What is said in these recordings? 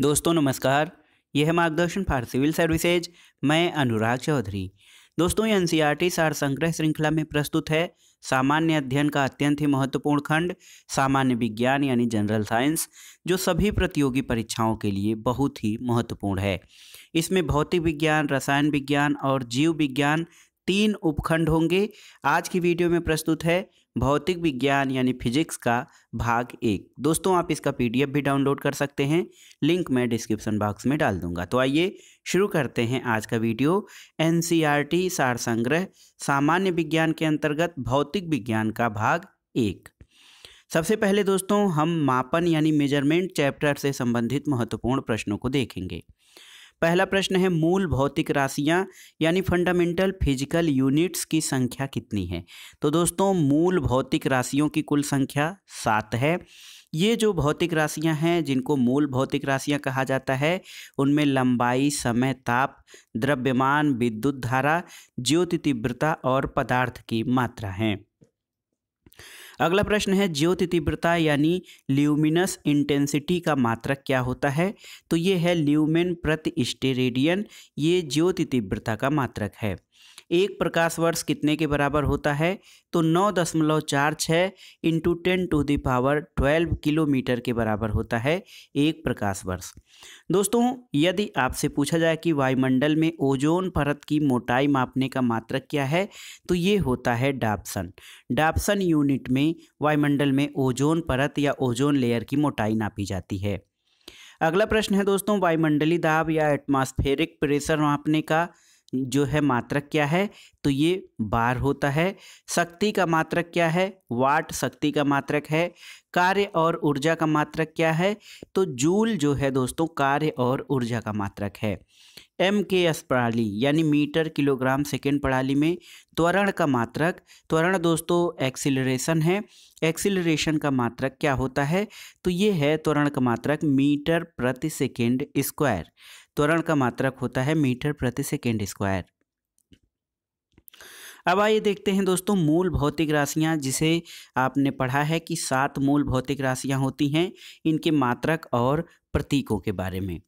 दोस्तों नमस्कार यह मार्गदर्शन फॉर सिविल सर्विसेज मैं अनुराग चौधरी दोस्तों ये टी सार संग्रह श्रृंखला में प्रस्तुत है सामान्य अध्ययन का अत्यंत ही महत्वपूर्ण खंड सामान्य विज्ञान यानी जनरल साइंस जो सभी प्रतियोगी परीक्षाओं के लिए बहुत ही महत्वपूर्ण है इसमें भौतिक विज्ञान रसायन विज्ञान और जीव विज्ञान तीन उपखंड होंगे आज की वीडियो में प्रस्तुत है भौतिक विज्ञान यानी फिजिक्स का भाग एक दोस्तों आप इसका पीडीएफ भी डाउनलोड कर सकते हैं लिंक मैं डिस्क्रिप्शन बॉक्स में डाल दूंगा तो आइए शुरू करते हैं आज का वीडियो एन सार संग्रह सामान्य विज्ञान के अंतर्गत भौतिक विज्ञान का भाग एक सबसे पहले दोस्तों हम मापन यानी मेजरमेंट चैप्टर से संबंधित महत्वपूर्ण प्रश्नों को देखेंगे पहला प्रश्न है मूल भौतिक राशियाँ यानी फंडामेंटल फिजिकल यूनिट्स की संख्या कितनी है तो दोस्तों मूल भौतिक राशियों की कुल संख्या सात है ये जो भौतिक राशियां हैं जिनको मूल भौतिक राशियां कहा जाता है उनमें लंबाई समय ताप द्रव्यमान विद्युत धारा ज्योति तीव्रता और पदार्थ की मात्रा हैं अगला प्रश्न है ज्योति तीव्रता यानी ल्यूमिनस इंटेंसिटी का मात्रक क्या होता है तो ये है ल्यूमेन प्रति स्टेरेडियन ये ज्योति तीव्रता का मात्रक है एक प्रकाश वर्ष कितने के बराबर होता है तो नौ दशमलव चार छः into ten to the power twelve kilometre के बराबर होता है एक प्रकाश वर्ष दोस्तों यदि आपसे पूछा जाए कि वायुमंडल में ओजोन परत की मोटाई मापने का मात्रक क्या है तो ये होता है डाप्सन डाप्सन यूनिट में वायुमंडल में ओजोन परत या ओजोन लेयर की मोटाई नापी जाती है अगला प्रश्न है दोस्तों वायुमंडली दाब या एटमॉस्फेरिक प्रेशर मापने का जो है मात्रक क्या है तो ये बार होता है शक्ति का मात्रक क्या है वाट शक्ति का मात्रक है कार्य और ऊर्जा का मात्रक क्या है तो जूल जो है दोस्तों कार्य और ऊर्जा का मात्रक है एम के एस प्रणाली यानी मीटर किलोग्राम सेकेंड प्रणाली में त्वरण का मात्रक त्वरण दोस्तों एक्सिलरेशन है एक्सिलरेशन का मात्रक क्या होता है तो ये है त्वरण का मात्रक मीटर प्रति सेकेंड स्क्वायर त्वरण का मात्रक होता है मीटर प्रति सेकेंड स्क्वायर अब आइए देखते हैं दोस्तों मूल भौतिक राशियां जिसे आपने पढ़ा है कि सात मूल भौतिक राशियां होती हैं इनके मात्रक और प्रतीकों के बारे में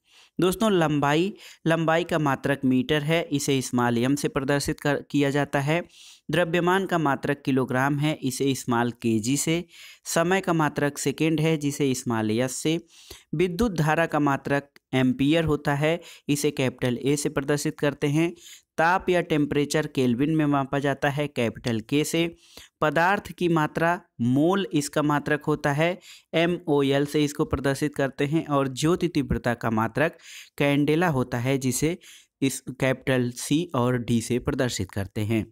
दोस्तों लंबाई लंबाई का मात्रक मीटर है इसे इस्माल यम से प्रदर्शित कर किया जाता है द्रव्यमान का मात्रक किलोग्राम है इसे स्मॉल जी से समय का मात्रक सेकेंड है जिसे स्मॉल यस से विद्युत धारा का मात्रक एम्पियर होता है इसे कैपिटल ए से प्रदर्शित करते हैं ताप या टेम्परेचर केल्विन में मापा जाता है कैपिटल के से पदार्थ की मात्रा मोल इसका मात्रक होता है एम ओ एल से इसको प्रदर्शित करते हैं और ज्योति तीव्रता का मात्रक कैंडेला होता है जिसे इस कैपिटल सी और डी से प्रदर्शित करते हैं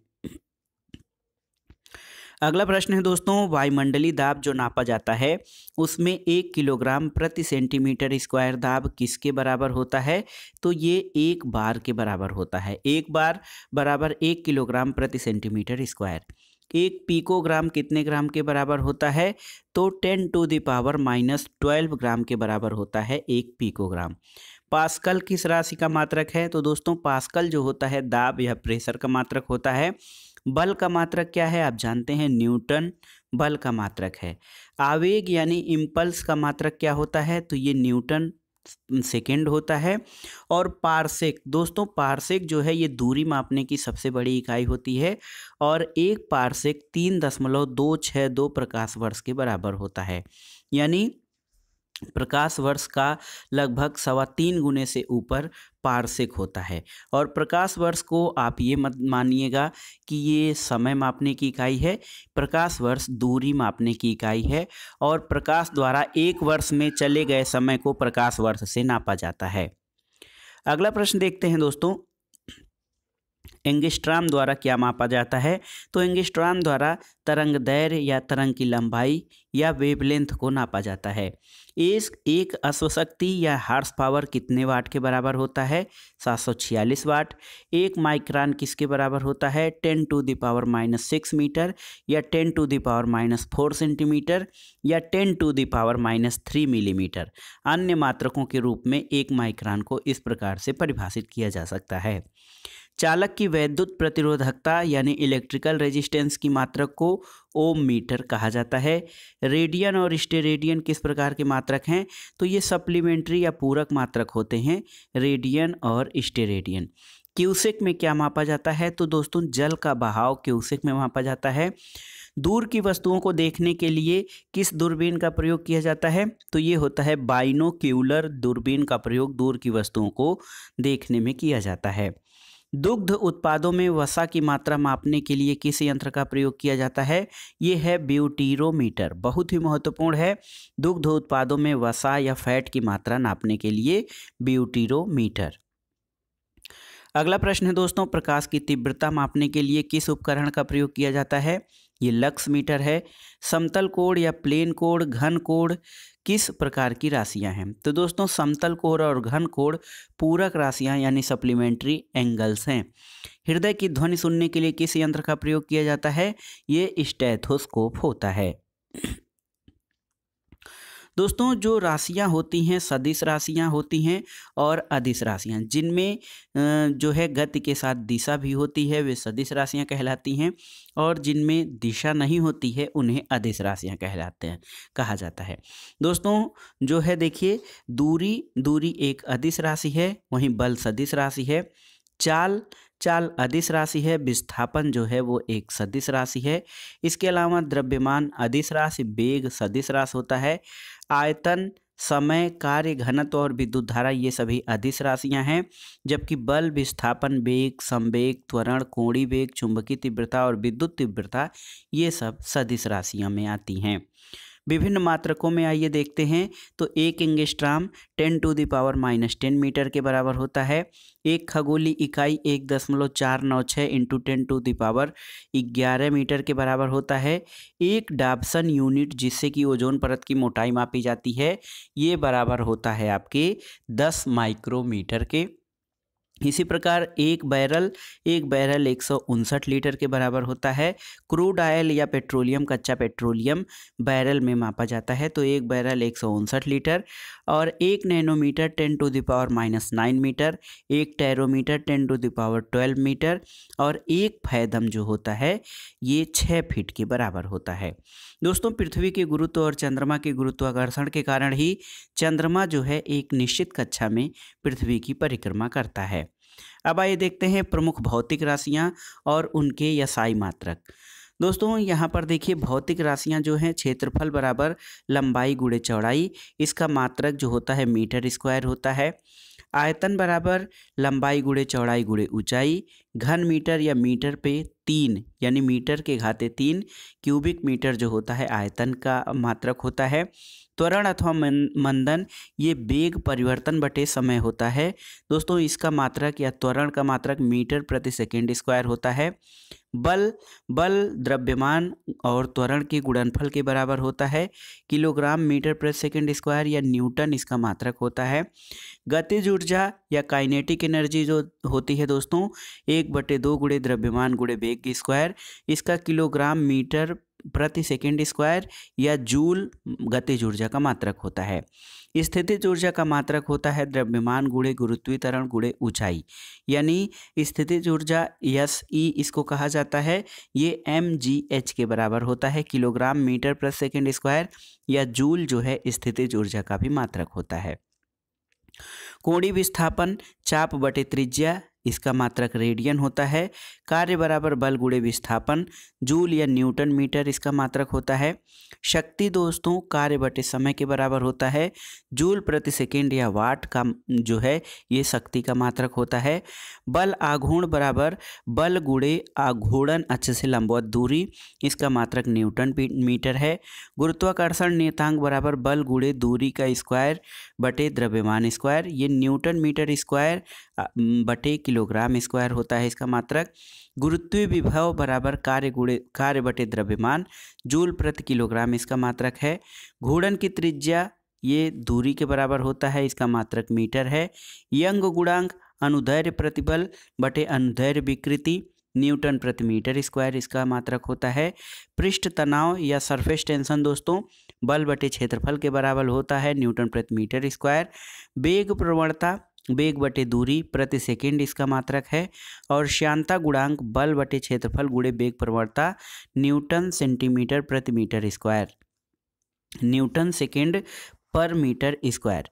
अगला प्रश्न है दोस्तों वायुमंडली दाब जो नापा जाता है उसमें एक किलोग्राम प्रति सेंटीमीटर स्क्वायर दाब किसके बराबर होता है तो ये एक बार के बराबर होता है एक बार बराबर एक किलोग्राम प्रति सेंटीमीटर स्क्वायर एक पीकोग्राम कितने ग्राम के बराबर होता है तो ten to the power minus twelve gram के बराबर होता है एक पीकोग्राम पास्कल किस राशि का मात्रक है तो दोस्तों पास्कल जो होता है दाब या प्रेशर का मात्रक होता है बल का मात्रक क्या है आप जानते हैं न्यूटन बल का मात्रक है आवेग यानी इम्पल्स का मात्रक क्या होता है तो ये न्यूटन सेकेंड होता है और पारसेक दोस्तों पारसेक जो है ये दूरी मापने की सबसे बड़ी इकाई होती है और एक पारसेक तीन दशमलव दो छः दो प्रकाश वर्ष के बराबर होता है यानी प्रकाश वर्ष का लगभग सवा तीन गुने से ऊपर पारसेक होता है और प्रकाश वर्ष को आप ये मत मानिएगा कि ये समय मापने की इकाई है प्रकाश वर्ष दूरी मापने की इकाई है और प्रकाश द्वारा एक वर्ष में चले गए समय को प्रकाश वर्ष से नापा जाता है अगला प्रश्न देखते हैं दोस्तों एंगिस्ट्राम द्वारा क्या मापा जाता है तो एंगिस्ट्राम द्वारा तरंग दैर्य या तरंग की लंबाई या वेवलेंथ को नापा जाता है इस एक अश्वशक्ति या हार्स पावर कितने वाट के बराबर होता है 746 वाट एक माइक्रान किसके बराबर होता है 10 to the power minus six metre या 10 to the power minus four centimetre या 10 to the power minus three millimetre अन्य मात्रकों के रूप में एक माइक्रान को इस प्रकार से परिभाषित किया जा सकता है चालक की वैद्युत प्रतिरोधकता यानी इलेक्ट्रिकल रेजिस्टेंस की मात्रक को ओम मीटर कहा जाता है रेडियन और स्टेरेडियन किस प्रकार के मात्रक हैं तो ये सप्लीमेंट्री या पूरक मात्रक होते हैं रेडियन और स्टेरेडियन क्यूसेक में क्या मापा जाता है तो दोस्तों जल का बहाव क्यूसेक में मापा जाता है दूर की वस्तुओं को देखने के लिए किस दूरबीन का प्रयोग किया जाता है तो ये होता है बाइनोक्यूलर दूरबीन का प्रयोग दूर की वस्तुओं को देखने में किया जाता है दुग्ध उत्पादों में वसा की मात्रा मापने के लिए किस यंत्र का प्रयोग किया जाता है ये है ब्यूटीरोमीटर बहुत ही महत्वपूर्ण है दुग्ध उत्पादों में वसा या फैट की मात्रा नापने के लिए ब्यूटीरोमीटर अगला प्रश्न है दोस्तों प्रकाश की तीव्रता मापने के लिए किस उपकरण का प्रयोग किया जाता है ये लक्स मीटर है समतल कोण या प्लेन कोण घन कोण किस प्रकार की राशियां हैं तो दोस्तों समतल कोण और घन कोण पूरक राशियां यानी सप्लीमेंट्री एंगल्स हैं हृदय की ध्वनि सुनने के लिए किस यंत्र का प्रयोग किया जाता है ये स्टैथोस्कोप होता है दोस्तों जो राशियाँ होती हैं सदिश राशियाँ होती हैं और अधिस राशियाँ जिनमें जो है गति के साथ दिशा भी होती है वे सदिश राशियाँ कहलाती हैं और जिनमें दिशा नहीं होती है उन्हें अधिस राशियाँ कहलाते हैं कहा जाता है दोस्तों जो है देखिए दूरी दूरी एक अधिस राशि है वहीं बल सदिश राशि है चाल चाल अधिस राशि है विस्थापन जो है वो एक सदिश राशि है इसके अलावा द्रव्यमान अधिस राशि वेग सदिश राशि होता है आयतन समय कार्य घनत्व और विद्युत धारा ये सभी अधिस राशियां हैं जबकि बल विस्थापन वेग संवेग त्वरण कोणी वेग चुंबकीय तीव्रता और विद्युत तीव्रता ये सब सदिश राशियों में आती हैं विभिन्न मात्रकों में आइए देखते हैं तो एक angstrom ten to the power minus ten metre के बराबर होता है एक खगोली इकाई एक दशमलव चार नौ छः into ten to the power ग्यारह मीटर के बराबर होता है एक डाबसन यूनिट जिससे कि ओजोन परत की मोटाई मापी जाती है ये बराबर होता है आपके दस माइक्रोमीटर के इसी प्रकार एक बैरल एक बैरल एक लीटर के बराबर होता है क्रूड ऑयल या पेट्रोलियम कच्चा पेट्रोलियम बैरल में मापा जाता है तो एक बैरल एक लीटर और एक nanometre ten to the power minus nine metre एक terametre ten to the power twelve metre और एक फैदम जो होता है ये छः फीट के बराबर होता है दोस्तों पृथ्वी के गुरुत्व और चंद्रमा के गुरुत्वाकर्षण के कारण ही चंद्रमा जो है एक निश्चित कक्षा में पृथ्वी की परिक्रमा करता है अब आइए देखते हैं प्रमुख भौतिक राशियाँ और उनके यसाई मात्रक दोस्तों यहाँ पर देखिए भौतिक राशियाँ जो हैं क्षेत्रफल बराबर लंबाई गुड़े चौड़ाई इसका मात्रक जो होता है मीटर स्क्वायर होता है आयतन बराबर लंबाई गुड़े चौड़ाई गुड़े ऊंचाई घन मीटर या मीटर पे तीन यानी मीटर के घाते तीन क्यूबिक मीटर जो होता है आयतन का मात्रक होता है त्वरण अथवा मंदन ये वेग परिवर्तन बटे समय होता है दोस्तों इसका मात्रक या त्वरण का मात्रक मीटर प्रति सेकेंड स्क्वायर होता है बल बल द्रव्यमान और त्वरण के गुणनफल के बराबर होता है kilogram metre per second square या न्यूटन इसका मात्रक होता है गतिज ऊर्जा या काइनेटिक एनर्जी जो होती है दोस्तों एक बटे दो गुड़े द्रव्यमान गुड़े बेग स्क्वायर इसका किलोग्राम मीटर प्रति सेकेंड स्क्वायर या जूल गतिज ऊर्जा का मात्रक होता है स्थितिज ऊर्जा का मात्रक होता है द्रव्यमान गुणे गुरुत्वीकरण तरण गुणे ऊंचाई यानी स्थितिज ऊर्जा यस ई इसको कहा जाता है ये एम जी एच के बराबर होता है किलोग्राम मीटर प्रति सेकेंड स्क्वायर या जूल जो है स्थितिज ऊर्जा का भी मात्रक होता है कोणी विस्थापन चाप बटे त्रिज्या इसका मात्रक रेडियन होता है कार्य बराबर बल गुड़े विस्थापन जूल या न्यूटन मीटर इसका मात्रक होता है शक्ति दोस्तों कार्य बटे समय के बराबर होता है जूल प्रति सेकेंड या वाट का जो है ये शक्ति का मात्रक होता है बल आघूर्ण बराबर बल गुड़े आघूर्ण अच्छे से लंबवत दूरी इसका मात्रक न्यूटन मीटर है गुरुत्वाकर्षण नियतांक बराबर बल गुड़े दूरी का स्क्वायर बटे द्रव्यमान स्क्वायर ये न्यूटन मीटर स्क्वायर बटे किलोग्राम स्क्वायर होता है इसका मात्रक गुरुत्वीय विभव बराबर कार्य गुड़े कार्य बटे द्रव्यमान जूल प्रति किलोग्राम इसका मात्रक है घूर्णन की त्रिज्या ये दूरी के बराबर होता है इसका मात्रक मीटर है यंग गुणांक अनुदैर्य प्रतिबल बटे अनुदैर्य विकृति न्यूटन प्रति मीटर स्क्वायर इसका मात्रक होता है पृष्ठ तनाव या सरफेस टेंशन दोस्तों बल बटे क्षेत्रफल के बराबर होता है न्यूटन प्रति मीटर स्क्वायर वेग प्रवणता वेग बटे दूरी प्रति सेकेंड इसका मात्रक है और श्यांता गुणांक बल बटे क्षेत्रफल गुड़े वेग प्रवणता न्यूटन सेंटीमीटर प्रति metre square newton second per metre square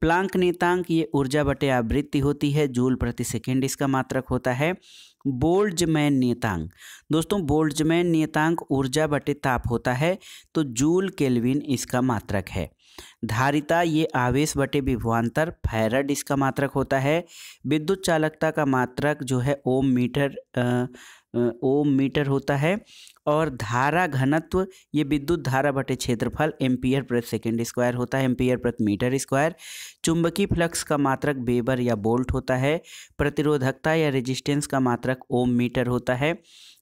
Planck नेतांक ये ऊर्जा बटे आवृत्ति होती है जूल प्रति सेकेंड इसका मात्रक होता है बोल्टजमैन नेतांक दोस्तों बोल्डमैन नेतांक ऊर्जा बटे ताप होता है तो जूल केल्विन इसका मात्रक है धारिता ये आवेश बटे विभवान्तर फैरड इसका मात्रक होता है विद्युत चालकता का मात्रक जो है ओम मीटर ओम मीटर होता है और धारा घनत्व ये विद्युत धारा बटे क्षेत्रफल एम्पियर प्रति सेकेंड स्क्वायर होता है एम्पियर प्रति मीटर स्क्वायर चुंबकीय फ्लक्स का मात्रक बेबर या बोल्ट होता है प्रतिरोधकता या रेजिस्टेंस का मात्रक ओम मीटर होता है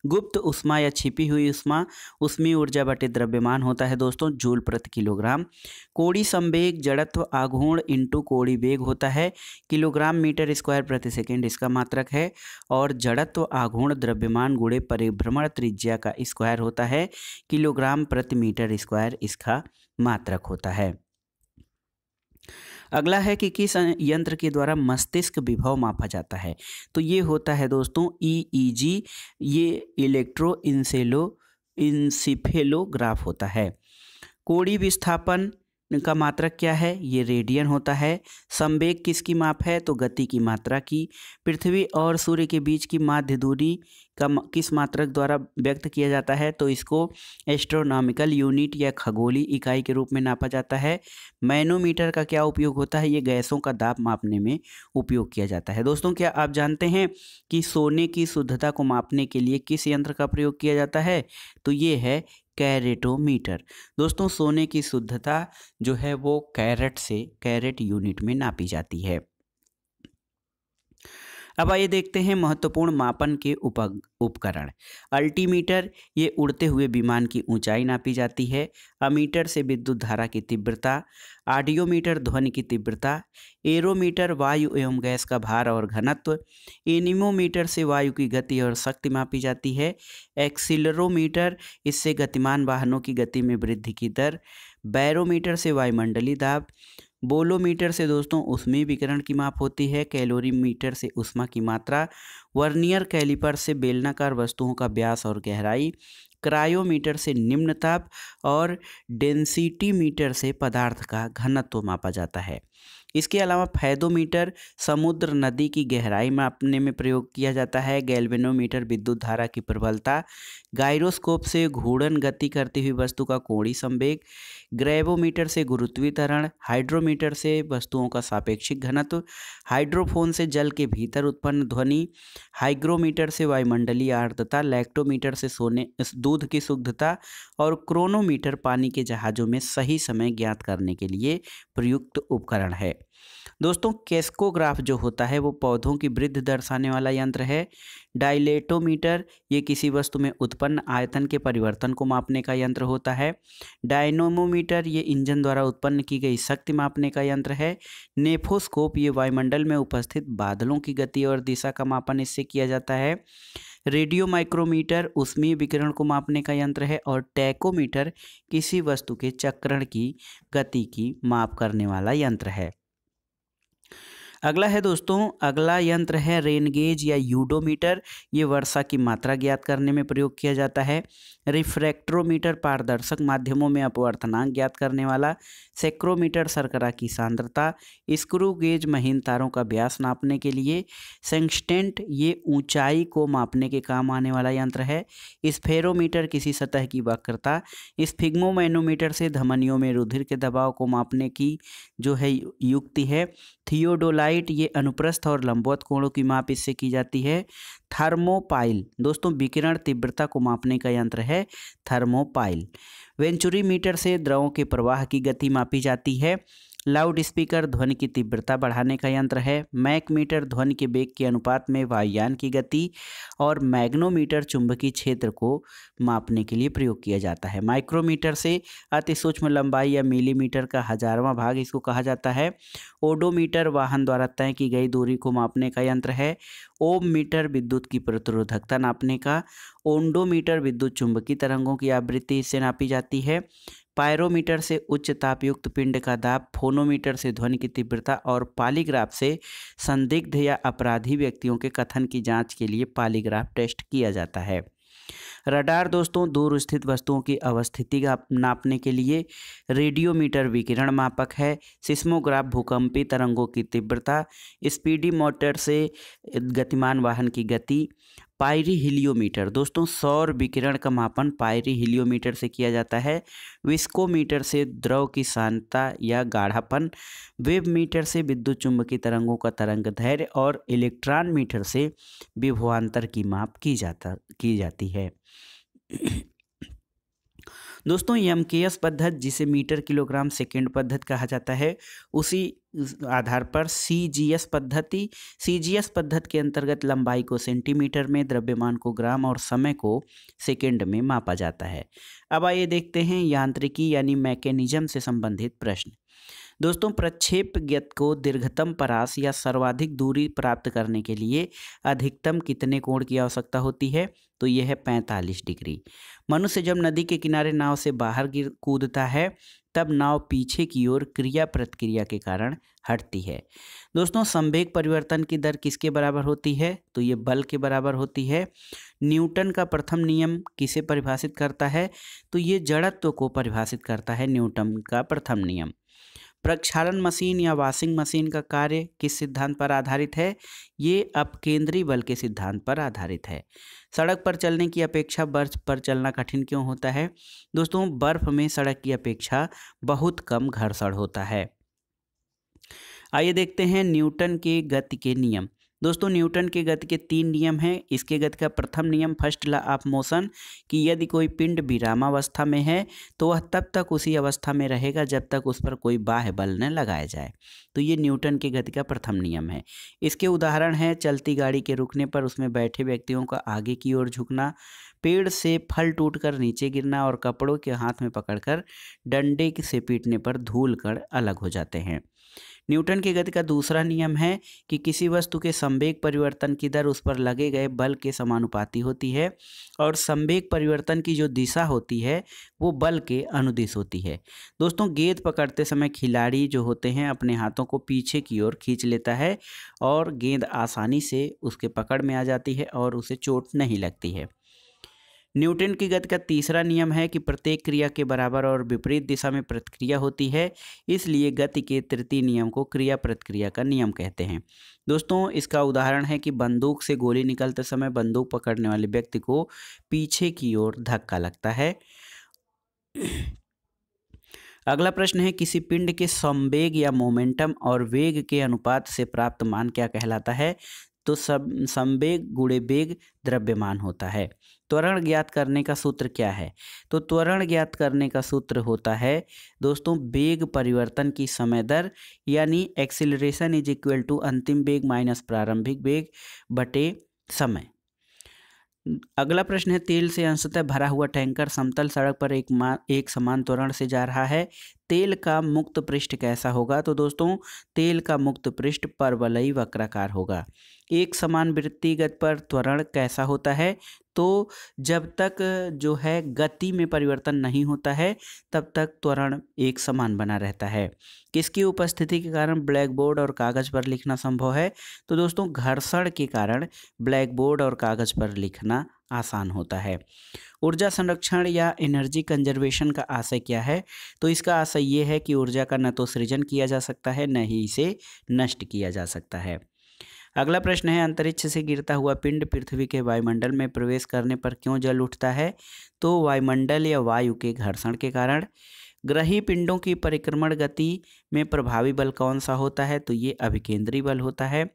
गुप्त उष्मा या छिपी हुई उष्मा उष्मी ऊर्जा बटे द्रव्यमान होता है दोस्तों जूल प्रति किलोग्राम कोड़ी संवेग जड़त्व आघूर्ण इंटू कोड़ी वेग होता है किलोग्राम मीटर स्क्वायर प्रति सेकेंड इसका मात्रक है और जड़त्व आघूर्ण द्रव्यमान गुड़े परिभ्रमण त्रिज्या का स्क्वायर होता है किलोग्राम प्रति मीटर स्क्वायर इसका मात्रक होता है अगला है कि किस यंत्र के द्वारा मस्तिष्क विभव मापा जाता है तो ये होता है दोस्तों ईईजी e e ये इलेक्ट्रो इंसेलो इंसिफेलोग्राफ होता है कोड़ी विस्थापन इनका मात्रक क्या है ये रेडियन होता है संवेग किसकी माप है तो गति की मात्रा की पृथ्वी और सूर्य के बीच की माध्य दूरी का किस मात्रक द्वारा व्यक्त किया जाता है तो इसको एस्ट्रोनॉमिकल यूनिट या खगोली इकाई के रूप में नापा जाता है मैनोमीटर का क्या उपयोग होता है ये गैसों का दाब मापने में उपयोग किया जाता है दोस्तों क्या आप जानते हैं कि सोने की शुद्धता को मापने के लिए किस यंत्र का प्रयोग किया जाता है तो ये है कैरेटोमीटर दोस्तों सोने की शुद्धता जो है वो कैरेट से कैरेट यूनिट में नापी जाती है अब आइए देखते हैं महत्वपूर्ण मापन के उप उपकरण अल्टीमीटर ये उड़ते हुए विमान की ऊंचाई नापी जाती है अमीटर से विद्युत धारा की तीव्रता ऑडियोमीटर ध्वनि की तीव्रता एरोमीटर वायु एवं गैस का भार और घनत्व एनिमोमीटर से वायु की गति और शक्ति मापी जाती है एक्सिलरोमीटर इससे गतिमान वाहनों की गति में वृद्धि की दर बैरोमीटर से वायुमंडली दाब बोलोमीटर से दोस्तों उसमें विकरण की माप होती है कैलोरी मीटर से उष्मा की मात्रा वर्नियर कैलिपर से बेलनाकार वस्तुओं का व्यास और गहराई क्रायोमीटर से निम्न ताप और डेंसिटी मीटर से पदार्थ का घनत्व मापा जाता है इसके अलावा फैदोमीटर समुद्र नदी की गहराई मापने में प्रयोग किया जाता है गैल्वेनोमीटर विद्युत धारा की प्रबलता गायरोस्कोप से घूर्णन गति करती हुई वस्तु का कोणीय संवेग ग्रेवोमीटर से गुरुत्वीकरण हाइड्रोमीटर से वस्तुओं का सापेक्षिक घनत्व हाइड्रोफोन से जल के भीतर उत्पन्न ध्वनि हाइग्रोमीटर से वायुमंडलीय आर्द्रता लैक्टोमीटर से सोने दूध की शुद्धता और क्रोनोमीटर पानी के जहाज़ों में सही समय ज्ञात करने के लिए प्रयुक्त उपकरण है दोस्तों केस्कोग्राफ जो होता है वो पौधों की वृद्धि दर्शाने वाला यंत्र है डायलेटोमीटर ये किसी वस्तु में उत्पन्न आयतन के परिवर्तन को मापने का यंत्र होता है डायनोमोमीटर ये इंजन द्वारा उत्पन्न की गई शक्ति मापने का यंत्र है नेफोस्कोप ये वायुमंडल में उपस्थित बादलों की गति और दिशा का मापन इससे किया जाता है रेडियो माइक्रोमीटर उष्मीय विकिरण को मापने का यंत्र है और टैकोमीटर किसी वस्तु के चक्रण की गति की माप करने वाला यंत्र है अगला है दोस्तों अगला यंत्र है रेन गेज या यूडोमीटर ये वर्षा की मात्रा ज्ञात करने में प्रयोग किया जाता है रिफ्रैक्ट्रोमीटर पारदर्शक माध्यमों में अपवर्तनांक ज्ञात करने वाला सेक्रोमीटर सरकरा की सांद्रता स्क्रू गेज महीन तारों का व्यास नापने के लिए सेंगस्टेंट ये ऊंचाई को मापने के काम आने वाला यंत्र है स्फेरोमीटर किसी सतह की वक्रता स्फिग्मोमैनोमीटर से धमनियों में रुधिर के दबाव को मापने की जो है युक्ति है थियोडोलाइट ये अनुप्रस्थ और लंबवत कोणों की माप इससे की जाती है थर्मोपाइल दोस्तों विकिरण तीव्रता को मापने का यंत्र है थर्मोपाइल वेंचुरी मीटर से द्रवों के प्रवाह की गति मापी जाती है लाउड स्पीकर ध्वनि की तीव्रता बढ़ाने का यंत्र है मैक मीटर ध्वनि के वेग के अनुपात में वायुयान की गति और मैग्नोमीटर चुंबकीय क्षेत्र को मापने के लिए प्रयोग किया जाता है माइक्रोमीटर से अति सूक्ष्म लंबाई या मिलीमीटर का हजारवां भाग इसको कहा जाता है ओडोमीटर वाहन द्वारा तय की गई दूरी को मापने का यंत्र है ओम मीटर विद्युत की प्रतिरोधकता नापने का ओंडोमीटर विद्युत चुंबकीय तरंगों की आवृत्ति इससे नापी जाती है पायरोमीटर से उच्च तापयुक्त पिंड का दाब फोनोमीटर से ध्वनि की तीव्रता और पालीग्राफ से संदिग्ध या अपराधी व्यक्तियों के कथन की जांच के लिए पालीग्राफ टेस्ट किया जाता है रडार दोस्तों दूर स्थित वस्तुओं की अवस्थिति का नापने के लिए रेडियोमीटर विकिरण मापक है सिस्मोग्राफ भूकंपी तरंगों की तीव्रता स्पीडी मोटर से गतिमान वाहन की गति पायरी हिलियोमीटर दोस्तों सौर विकिरण का मापन पायरी हिलियोमीटर से किया जाता है विस्कोमीटर से द्रव की शांतता या गाढ़ापन वेब मीटर से विद्युत चुंबकीय तरंगों का तरंग धैर्य और इलेक्ट्रॉन मीटर से विभवान्तर की माप की जाता की जाती है दोस्तों एम के एस पद्धत जिसे मीटर किलोग्राम सेकेंड पद्धत कहा जाता है उसी आधार पर सी जी एस पद्धति सी जी एस पद्धत के अंतर्गत लंबाई को सेंटीमीटर में द्रव्यमान को ग्राम और समय को सेकेंड में मापा जाता है अब आइए देखते हैं यांत्रिकी यानी मैकेनिज्म से संबंधित प्रश्न दोस्तों प्रक्षेप गत को दीर्घतम परास या सर्वाधिक दूरी प्राप्त करने के लिए अधिकतम कितने कोण की आवश्यकता होती है तो ये है पैंतालीस डिग्री मनुष्य जब नदी के किनारे नाव से बाहर गिर कूदता है तब नाव पीछे की ओर क्रिया प्रतिक्रिया के कारण हटती है दोस्तों संवेग परिवर्तन की दर किसके बराबर होती है तो ये बल के बराबर होती है न्यूटन का प्रथम नियम किसे परिभाषित करता है तो ये जड़त्व को परिभाषित करता है न्यूटन का प्रथम नियम प्रक्षालन मशीन या वॉशिंग मशीन का कार्य किस सिद्धांत पर आधारित है ये अपकेंद्रीय बल के सिद्धांत पर आधारित है सड़क पर चलने की अपेक्षा बर्फ पर चलना कठिन क्यों होता है दोस्तों बर्फ में सड़क की अपेक्षा बहुत कम घर्षण होता है आइए देखते हैं न्यूटन के गति के नियम दोस्तों न्यूटन के गति के तीन नियम हैं इसके गति का प्रथम नियम फर्स्ट लॉ ऑफ मोशन कि यदि कोई पिंड विरामावस्था में है तो वह तब तक उसी अवस्था में रहेगा जब तक उस पर कोई बाह्य बल न लगाया जाए तो ये न्यूटन के गति का प्रथम नियम है इसके उदाहरण हैं चलती गाड़ी के रुकने पर उसमें बैठे व्यक्तियों का आगे की ओर झुकना पेड़ से फल टूटकर नीचे गिरना और कपड़ों के हाथ में पकड़कर डंडे से पीटने पर धूल कर अलग हो जाते हैं न्यूटन के गति का दूसरा नियम है कि किसी वस्तु के संवेग परिवर्तन की दर उस पर लगे गए बल के समानुपाती होती है और संवेग परिवर्तन की जो दिशा होती है वो बल के अनुदिश होती है दोस्तों गेंद पकड़ते समय खिलाड़ी जो होते हैं अपने हाथों को पीछे की ओर खींच लेता है और गेंद आसानी से उसके पकड़ में आ जाती है और उसे चोट नहीं लगती है न्यूटन की गत का तीसरा नियम है कि प्रत्येक क्रिया के बराबर और विपरीत दिशा में प्रतिक्रिया होती है इसलिए गति के तृतीय नियम को क्रिया प्रतिक्रिया का नियम कहते हैं दोस्तों इसका उदाहरण है कि बंदूक से गोली निकलते समय बंदूक पकड़ने वाले व्यक्ति को पीछे की ओर धक्का लगता है अगला प्रश्न है किसी पिंड के संवेग या मोमेंटम और वेग के अनुपात से प्राप्त मान क्या कहलाता है तो सब संवेग गुणे वेग द्रव्यमान होता है त्वरण ज्ञात करने का सूत्र क्या है तो त्वरण ज्ञात करने का सूत्र होता है दोस्तों वेग परिवर्तन की समय दर यानी एक्सिलरेशन इज इक्वल टू अंतिम वेग माइनस प्रारंभिक वेग बटे समय अगला प्रश्न है तेल से अंशतः भरा हुआ टैंकर समतल सड़क पर एक मा एक समान त्वरण से जा रहा है तेल का मुक्त पृष्ठ कैसा होगा तो दोस्तों तेल का मुक्त पृष्ठ परवलई वक्राकार होगा एक समान वृत्तिगत पर त्वरण कैसा होता है तो जब तक जो है गति में परिवर्तन नहीं होता है तब तक त्वरण एक समान बना रहता है किसकी उपस्थिति के कारण ब्लैक बोर्ड और कागज़ पर लिखना संभव है तो दोस्तों घर्षण के कारण ब्लैक बोर्ड और कागज़ पर लिखना आसान होता है ऊर्जा संरक्षण या एनर्जी कंजर्वेशन का आशय क्या है तो इसका आशय ये है कि ऊर्जा का न तो सृजन किया जा सकता है न ही इसे नष्ट किया जा सकता है अगला प्रश्न है अंतरिक्ष से गिरता हुआ पिंड पृथ्वी के वायुमंडल में प्रवेश करने पर क्यों जल उठता है तो वायुमंडल या वायु के घर्षण के कारण ग्रही पिंडों की परिक्रमण गति में प्रभावी बल कौन सा होता है तो ये अभिकेंद्रीय बल होता है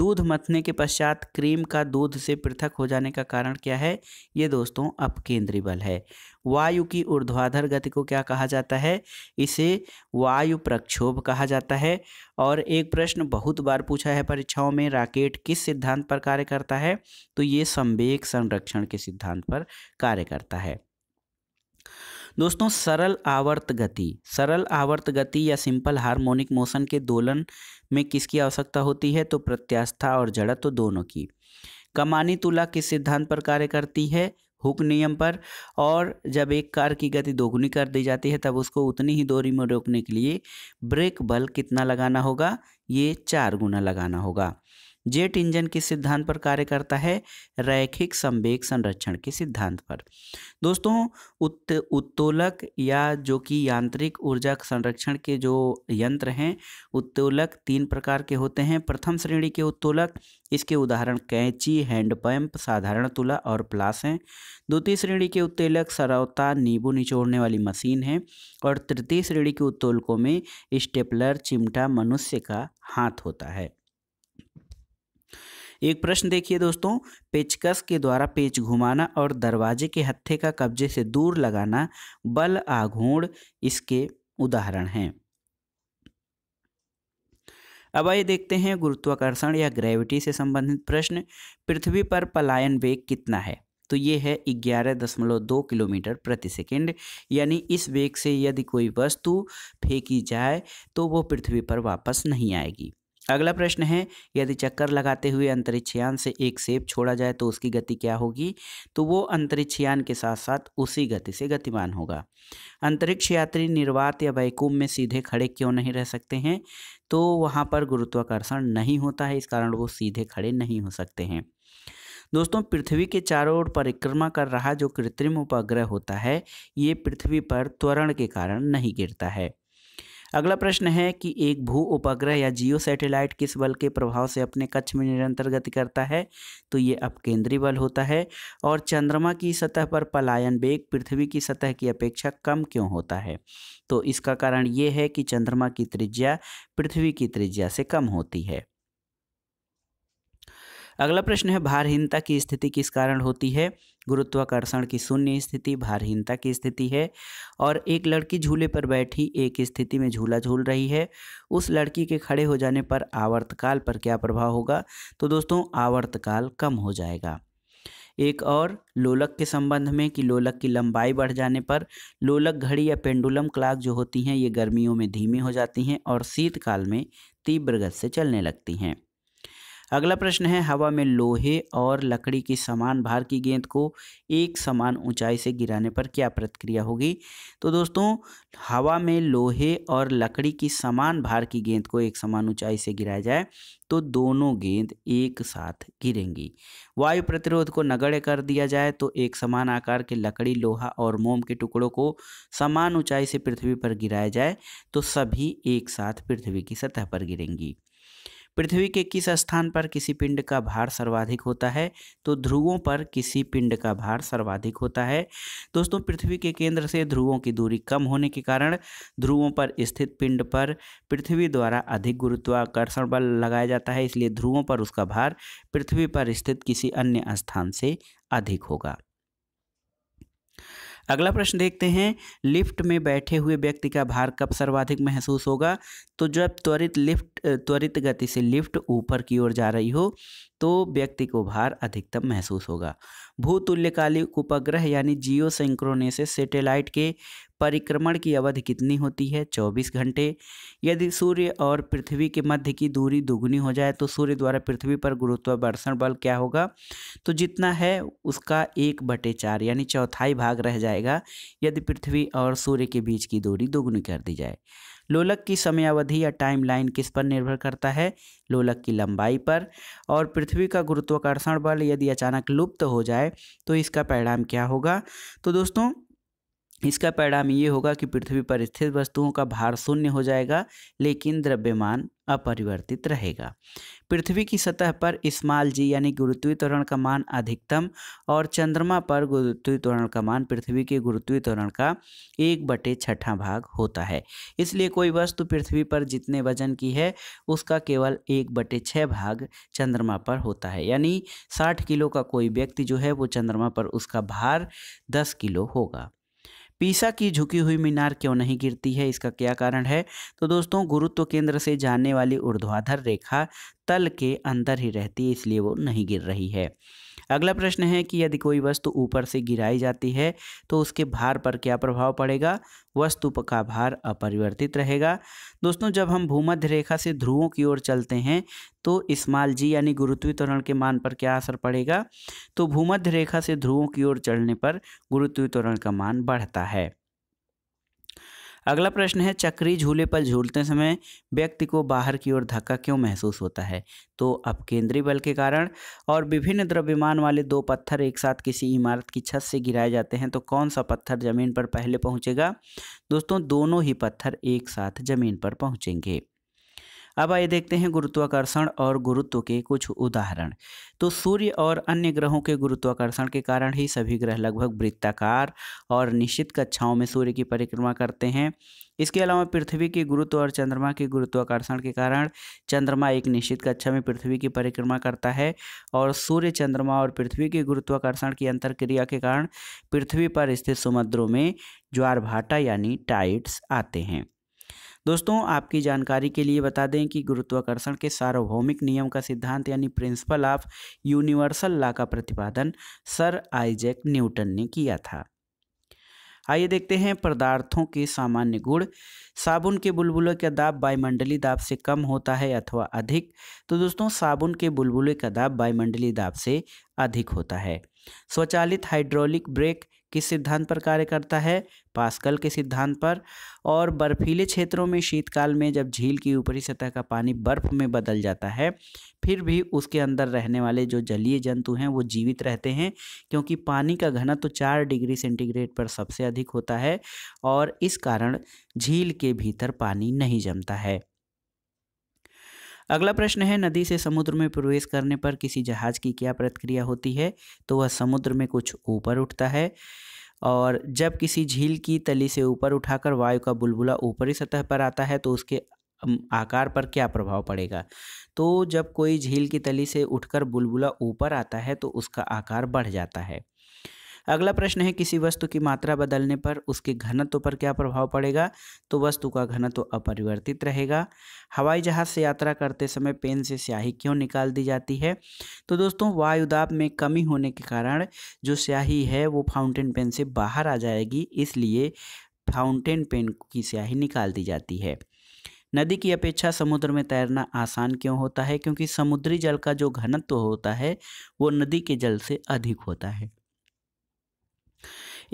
दूध मथने के पश्चात क्रीम का दूध से पृथक हो जाने का कारण क्या है ये दोस्तों अपकेंद्रीय बल है वायु की ऊर्ध्वाधर गति को क्या कहा जाता है इसे वायु प्रक्षोभ कहा जाता है और एक प्रश्न बहुत बार पूछा है परीक्षाओं में राकेट किस सिद्धांत पर कार्य करता है तो ये संवेक संरक्षण के सिद्धांत पर कार्य करता है दोस्तों सरल आवर्त गति सरल आवर्त गति या सिंपल हार्मोनिक मोशन के दोलन में किसकी आवश्यकता होती है तो प्रत्यास्था और जड़त्व तो दोनों की कमानी तुला किस सिद्धांत पर कार्य करती है हुक नियम पर और जब एक कार की गति दोगुनी कर दी जाती है तब उसको उतनी ही दूरी में रोकने के लिए ब्रेक बल कितना लगाना होगा ये चार गुना लगाना होगा जेट इंजन के सिद्धांत पर कार्य करता है रैखिक संवेग संरक्षण के सिद्धांत पर दोस्तों उत्त उत्तोलक या जो कि यांत्रिक ऊर्जा संरक्षण के जो यंत्र हैं उत्तोलक तीन प्रकार के होते हैं प्रथम श्रेणी के उत्तोलक इसके उदाहरण कैंची हैंडपम्प साधारण तुला और प्लास हैं द्वितीय श्रेणी के उत्तोलक सरौता नींबू निचोड़ने वाली मशीन है और तृतीय श्रेणी के उत्तोलकों में स्टेपलर चिमटा मनुष्य का हाथ होता है एक प्रश्न देखिए दोस्तों पेचकस के द्वारा पेच घुमाना और दरवाजे के हत्थे का कब्जे से दूर लगाना बल आघूर्ण इसके उदाहरण हैं अब आइए देखते हैं गुरुत्वाकर्षण या ग्रेविटी से संबंधित प्रश्न पृथ्वी पर पलायन वेग कितना है तो ये है ग्यारह दशमलव दो किलोमीटर प्रति सेकंड यानी इस वेग से यदि कोई वस्तु फेंकी जाए तो वो पृथ्वी पर वापस नहीं आएगी अगला प्रश्न है यदि चक्कर लगाते हुए अंतरिक्षयान से एक सेब छोड़ा जाए तो उसकी गति क्या होगी तो वो अंतरिक्षयान के साथ साथ उसी गति से गतिमान होगा अंतरिक्ष यात्री निर्वात या वैकुम में सीधे खड़े क्यों नहीं रह सकते हैं तो वहाँ पर गुरुत्वाकर्षण नहीं होता है इस कारण वो सीधे खड़े नहीं हो सकते हैं दोस्तों पृथ्वी के चारों ओर परिक्रमा कर रहा जो कृत्रिम उपग्रह होता है ये पृथ्वी पर त्वरण के कारण नहीं गिरता है अगला प्रश्न है कि एक भू उपग्रह या जियो सैटेलाइट किस बल के प्रभाव से अपने कक्ष में निरंतर गति करता है तो ये अपकेंद्रीय बल होता है और चंद्रमा की सतह पर पलायन वेग पृथ्वी की सतह की अपेक्षा कम क्यों होता है तो इसका कारण ये है कि चंद्रमा की त्रिज्या पृथ्वी की त्रिज्या से कम होती है अगला प्रश्न है भारहीनता की स्थिति किस कारण होती है गुरुत्वाकर्षण की शून्य स्थिति भारहीनता की स्थिति है और एक लड़की झूले पर बैठी एक स्थिति में झूला झूल रही है उस लड़की के खड़े हो जाने पर आवर्तकाल पर क्या प्रभाव होगा तो दोस्तों आवर्तकाल कम हो जाएगा एक और लोलक के संबंध में कि लोलक की लंबाई बढ़ जाने पर लोलक घड़ी या पेंडुलम क्लाक जो होती हैं ये गर्मियों में धीमी हो जाती हैं और शीतकाल में तीव्र गति से चलने लगती हैं अगला प्रश्न है हवा में लोहे और लकड़ी की समान भार की गेंद को एक समान ऊंचाई से गिराने पर क्या प्रतिक्रिया होगी तो दोस्तों हवा में लोहे और लकड़ी की समान भार की गेंद को एक समान ऊंचाई से गिराया जाए तो दोनों गेंद एक साथ गिरेंगी वायु प्रतिरोध को नगण्य कर दिया जाए तो एक समान आकार के लकड़ी लोहा और मोम के टुकड़ों को समान ऊंचाई से पृथ्वी पर गिराया जाए तो सभी एक साथ पृथ्वी की सतह पर गिरेंगी पृथ्वी के किस स्थान पर किसी पिंड का भार सर्वाधिक होता है तो ध्रुवों पर किसी पिंड का भार सर्वाधिक होता है दोस्तों पृथ्वी के केंद्र से ध्रुवों की दूरी कम होने के कारण ध्रुवों पर स्थित पिंड पर पृथ्वी द्वारा अधिक गुरुत्वाकर्षण बल लगाया जाता है इसलिए ध्रुवों पर उसका भार पृथ्वी पर स्थित किसी अन्य स्थान से अधिक होगा अगला प्रश्न देखते हैं लिफ्ट में बैठे हुए व्यक्ति का भार कब सर्वाधिक महसूस होगा तो जब त्वरित लिफ्ट त्वरित गति से लिफ्ट ऊपर की ओर जा रही हो तो व्यक्ति को भार अधिकतम महसूस होगा भूतुल्यकालिक उपग्रह यानी जियो सेंक्रोनेसिस सेटेलाइट के परिक्रमण की अवधि कितनी होती है 24 घंटे यदि सूर्य और पृथ्वी के मध्य की दूरी दोगुनी हो जाए तो सूर्य द्वारा पृथ्वी पर गुरुत्वाकर्षण बल क्या होगा तो जितना है उसका एक बटे चार यानी चौथाई भाग रह जाएगा यदि पृथ्वी और सूर्य के बीच की दूरी दोगुनी कर दी जाए लोलक की समयावधि या टाइम लाइन किस पर निर्भर करता है लोलक की लंबाई पर और पृथ्वी का गुरुत्वाकर्षण बल यदि अचानक लुप्त हो जाए तो इसका परिणाम क्या होगा तो दोस्तों इसका परिणाम ये होगा कि पृथ्वी पर स्थित वस्तुओं का भार शून्य हो जाएगा लेकिन द्रव्यमान अपरिवर्तित रहेगा पृथ्वी की सतह पर स्मॉल जी यानी गुरुत्वीय त्वरण का मान अधिकतम और चंद्रमा पर गुरुत्वीय त्वरण का मान पृथ्वी के गुरुत्वीय त्वरण का एक बटे छठा भाग होता है इसलिए कोई वस्तु पृथ्वी पर जितने वजन की है उसका केवल एक बटे छः भाग चंद्रमा पर होता है यानी साठ किलो का कोई व्यक्ति जो है वो चंद्रमा पर उसका भार दस किलो होगा पीसा की झुकी हुई मीनार क्यों नहीं गिरती है इसका क्या कारण है तो दोस्तों गुरुत्व केंद्र से जाने वाली ऊर्ध्वाधर रेखा तल के अंदर ही रहती है इसलिए वो नहीं गिर रही है अगला प्रश्न है कि यदि कोई वस्तु ऊपर से गिराई जाती है तो उसके भार पर क्या प्रभाव पड़ेगा वस्तु का भार अपरिवर्तित रहेगा दोस्तों जब हम भूमध्य रेखा से ध्रुवों की ओर चलते हैं तो इस्माल जी यानी गुरुत्वी त्वरण के मान पर क्या असर पड़ेगा तो भूमध्य रेखा से ध्रुवों की ओर चलने पर गुरुत्वी त्वरण का मान बढ़ता है अगला प्रश्न है चक्री झूले पर झूलते समय व्यक्ति को बाहर की ओर धक्का क्यों महसूस होता है तो अब केंद्रीय बल के कारण और विभिन्न द्रव्यमान वाले दो पत्थर एक साथ किसी इमारत की छत से गिराए जाते हैं तो कौन सा पत्थर ज़मीन पर पहले पहुँचेगा दोस्तों दोनों ही पत्थर एक साथ ज़मीन पर पहुँचेंगे अब आइए देखते हैं गुरुत्वाकर्षण और गुरुत्व के कुछ उदाहरण तो सूर्य और अन्य ग्रहों के गुरुत्वाकर्षण के कारण ही सभी ग्रह लगभग वृत्ताकार और निश्चित कक्षाओं में सूर्य की परिक्रमा करते हैं इसके अलावा पृथ्वी के गुरुत्व और चंद्रमा के गुरुत्वाकर्षण के कारण चंद्रमा एक निश्चित कक्षा में पृथ्वी की परिक्रमा करता है और सूर्य चंद्रमा और पृथ्वी के गुरुत्वाकर्षण की अंतर क्रिया के कारण पृथ्वी पर स्थित समुद्रों में ज्वार यानी टाइट्स आते हैं दोस्तों आपकी जानकारी के लिए बता दें कि गुरुत्वाकर्षण के सार्वभौमिक नियम का सिद्धांत यानी प्रिंसिपल ऑफ यूनिवर्सल लॉ का प्रतिपादन सर आइजैक न्यूटन ने किया था आइए देखते हैं पदार्थों के सामान्य गुण साबुन के बुलबुले का दाब वायुमंडलीय दाब से कम होता है अथवा अधिक तो दोस्तों साबुन के बुलबुले का दाब वायुमंडलीय दाब से अधिक होता है स्वचालित हाइड्रोलिक ब्रेक किस सिद्धांत पर कार्य करता है पास्कल के सिद्धांत पर और बर्फीले क्षेत्रों में शीतकाल में जब झील की ऊपरी सतह का पानी बर्फ में बदल जाता है फिर भी उसके अंदर रहने वाले जो जलीय जंतु हैं वो जीवित रहते हैं क्योंकि पानी का घनत्व तो चार डिग्री सेंटीग्रेड पर सबसे अधिक होता है और इस कारण झील के भीतर पानी नहीं जमता है अगला प्रश्न है नदी से समुद्र में प्रवेश करने पर किसी जहाज की क्या प्रतिक्रिया होती है तो वह समुद्र में कुछ ऊपर उठता है और जब किसी झील की तली से ऊपर उठाकर वायु का बुलबुला ऊपरी सतह पर आता है तो उसके आकार पर क्या प्रभाव पड़ेगा तो जब कोई झील की तली से उठकर बुलबुला ऊपर आता है तो उसका आकार बढ़ जाता है अगला प्रश्न है किसी वस्तु की मात्रा बदलने पर उसके घनत्व पर क्या प्रभाव पड़ेगा तो वस्तु का घनत्व अपरिवर्तित रहेगा हवाई जहाज से यात्रा करते समय पेन से स्याही क्यों निकाल दी जाती है तो दोस्तों वायुदाब में कमी होने के कारण जो स्याही है वो फाउंटेन पेन से बाहर आ जाएगी इसलिए फाउंटेन पेन की स्याही निकाल दी जाती है नदी की अपेक्षा समुद्र में तैरना आसान क्यों होता है क्योंकि समुद्री जल का जो घनत्व होता है वो नदी के जल से अधिक होता है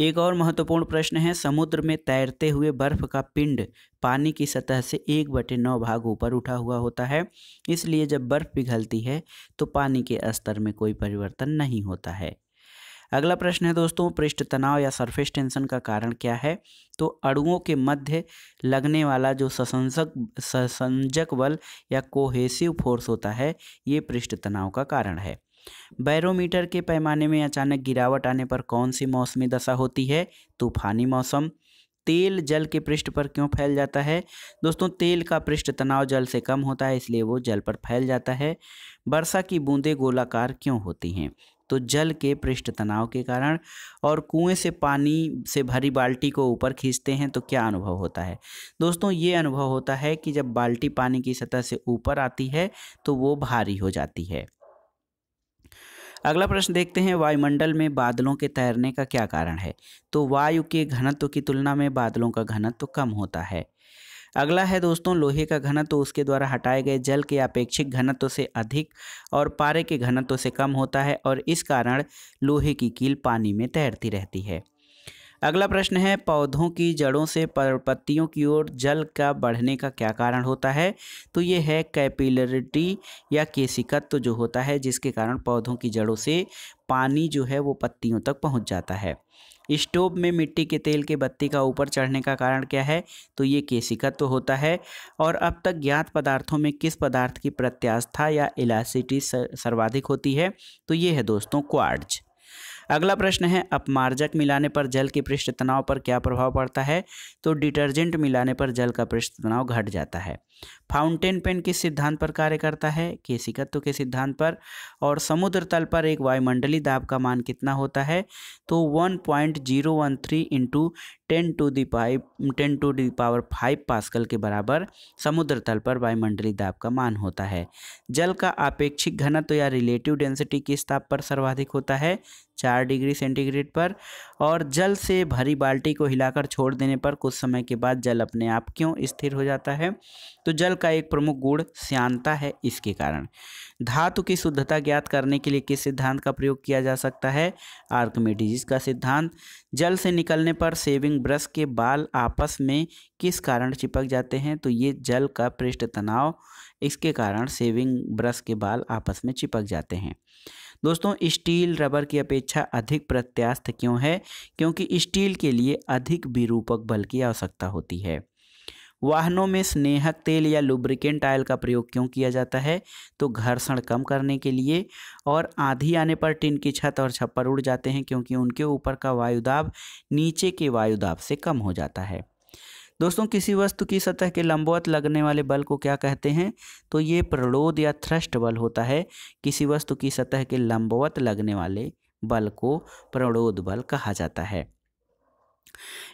एक और महत्वपूर्ण प्रश्न है समुद्र में तैरते हुए बर्फ का पिंड पानी की सतह से एक बटे नौ भाग ऊपर उठा हुआ होता है इसलिए जब बर्फ पिघलती है तो पानी के स्तर में कोई परिवर्तन नहीं होता है अगला प्रश्न है दोस्तों पृष्ठ तनाव या सरफेस टेंशन का कारण क्या है तो अड़ुओं के मध्य लगने वाला जो ससंजक ससंजक बल या कोहेसिव फोर्स होता है ये पृष्ठ तनाव का कारण है बैरोमीटर के पैमाने में अचानक गिरावट आने पर कौन सी मौसमी दशा होती है तूफानी मौसम तेल जल के पृष्ठ पर क्यों फैल जाता है दोस्तों तेल का पृष्ठ तनाव जल से कम होता है इसलिए वो जल पर फैल जाता है वर्षा की बूंदें गोलाकार क्यों होती हैं तो जल के पृष्ठ तनाव के कारण और कुएं से पानी से भरी बाल्टी को ऊपर खींचते हैं तो क्या अनुभव होता है दोस्तों ये अनुभव होता है कि जब बाल्टी पानी की सतह से ऊपर आती है तो वो भारी हो जाती है अगला प्रश्न देखते हैं वायुमंडल में बादलों के तैरने का क्या कारण है तो वायु के घनत्व की तुलना में बादलों का घनत्व कम होता है अगला है दोस्तों लोहे का घनत्व उसके द्वारा हटाए गए जल के अपेक्षिक घनत्व से अधिक और पारे के घनत्व से कम होता है और इस कारण लोहे की कील पानी में तैरती रहती है अगला प्रश्न है पौधों की जड़ों से पत्तियों की ओर जल का बढ़ने का क्या कारण होता है तो ये है कैपिलरिटी या केसिकत्व तो जो होता है जिसके कारण पौधों की जड़ों से पानी जो है वो पत्तियों तक पहुंच जाता है स्टोव में मिट्टी के तेल के बत्ती का ऊपर चढ़ने का कारण क्या है तो ये केसिकत्व तो होता है और अब तक ज्ञात पदार्थों में किस पदार्थ की प्रत्यास्था या इलासिटी सर्वाधिक होती है तो ये है दोस्तों क्वार्ज अगला प्रश्न है अपमार्जक मिलाने पर जल के पृष्ठ तनाव पर क्या प्रभाव पड़ता है तो डिटर्जेंट मिलाने पर जल का पृष्ठ तनाव घट जाता है फाउंटेन पेन किस सिद्धांत पर कार्य करता है केसिकत्व के सिद्धांत पर और समुद्र तल पर एक वायुमंडलीय दाब का मान कितना होता है तो one point zero one three into ten to the five ten to the power five pascal के बराबर समुद्र तल पर वायुमंडलीय दाब का मान होता है जल का आपेक्षिक घनत्व या रिलेटिव डेंसिटी किस ताप पर सर्वाधिक होता है चार डिग्री सेंटीग्रेड पर और जल से भरी बाल्टी को हिलाकर छोड़ देने पर कुछ समय के बाद जल अपने आप क्यों स्थिर हो जाता है तो जल का एक प्रमुख गुण श्यांता है इसके कारण धातु की शुद्धता ज्ञात करने के लिए किस सिद्धांत का प्रयोग किया जा सकता है आर्कमेडिजिस का सिद्धांत जल से निकलने पर सेविंग ब्रश के बाल आपस में किस कारण चिपक जाते हैं तो ये जल का पृष्ठ तनाव इसके कारण सेविंग ब्रश के बाल आपस में चिपक जाते हैं दोस्तों स्टील रबर की अपेक्षा अधिक प्रत्यास्थ क्यों है क्योंकि स्टील के लिए अधिक विरूपक बल की आवश्यकता होती है वाहनों में स्नेहक तेल या लुब्रिकेंट आयल का प्रयोग क्यों किया जाता है तो घर्षण कम करने के लिए और आंधी आने पर टिन की छत और छप्पर उड़ जाते हैं क्योंकि उनके ऊपर का वायुदाब नीचे के वायुदाब से कम हो जाता है दोस्तों किसी वस्तु की सतह के लंबवत लगने वाले बल को क्या कहते हैं तो ये प्रलोद या थ्रष्ट बल होता है किसी वस्तु की सतह के लंबवत लगने वाले बल को प्रणोद बल कहा जाता है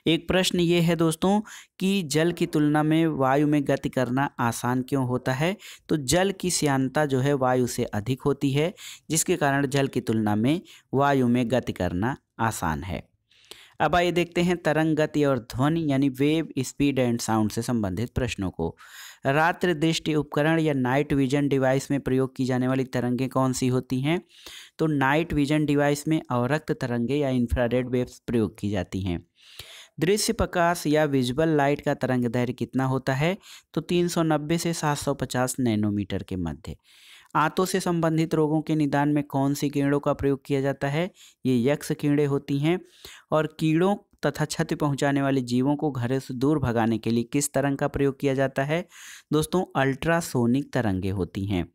एक प्रश्न ये है दोस्तों कि जल की तुलना में वायु में गति करना आसान क्यों होता है तो जल की श्यानता जो है वायु से अधिक होती है जिसके कारण जल की तुलना में वायु में गति करना आसान है अब आइए देखते हैं तरंग गति और ध्वनि यानी वेव स्पीड एंड साउंड से संबंधित प्रश्नों को रात्र दृष्टि उपकरण या नाइट विजन डिवाइस में प्रयोग की जाने वाली तरंगें कौन सी होती हैं तो नाइट विजन डिवाइस में अवरक्त तरंगे या इंफ्रारेड वेव्स प्रयोग की जाती हैं दृश्य प्रकाश या विजुअल लाइट का तरंग दैर्घ्य कितना होता है तो 390 से 750 नैनोमीटर के मध्य आंतों से संबंधित रोगों के निदान में कौन सी कीड़ों का प्रयोग किया जाता है ये यक्ष कीड़े होती हैं और कीड़ों तथा क्षति पहुंचाने वाले जीवों को घरों से दूर भगाने के लिए किस तरंग का प्रयोग किया जाता है दोस्तों अल्ट्रासोनिक तरंगे होती हैं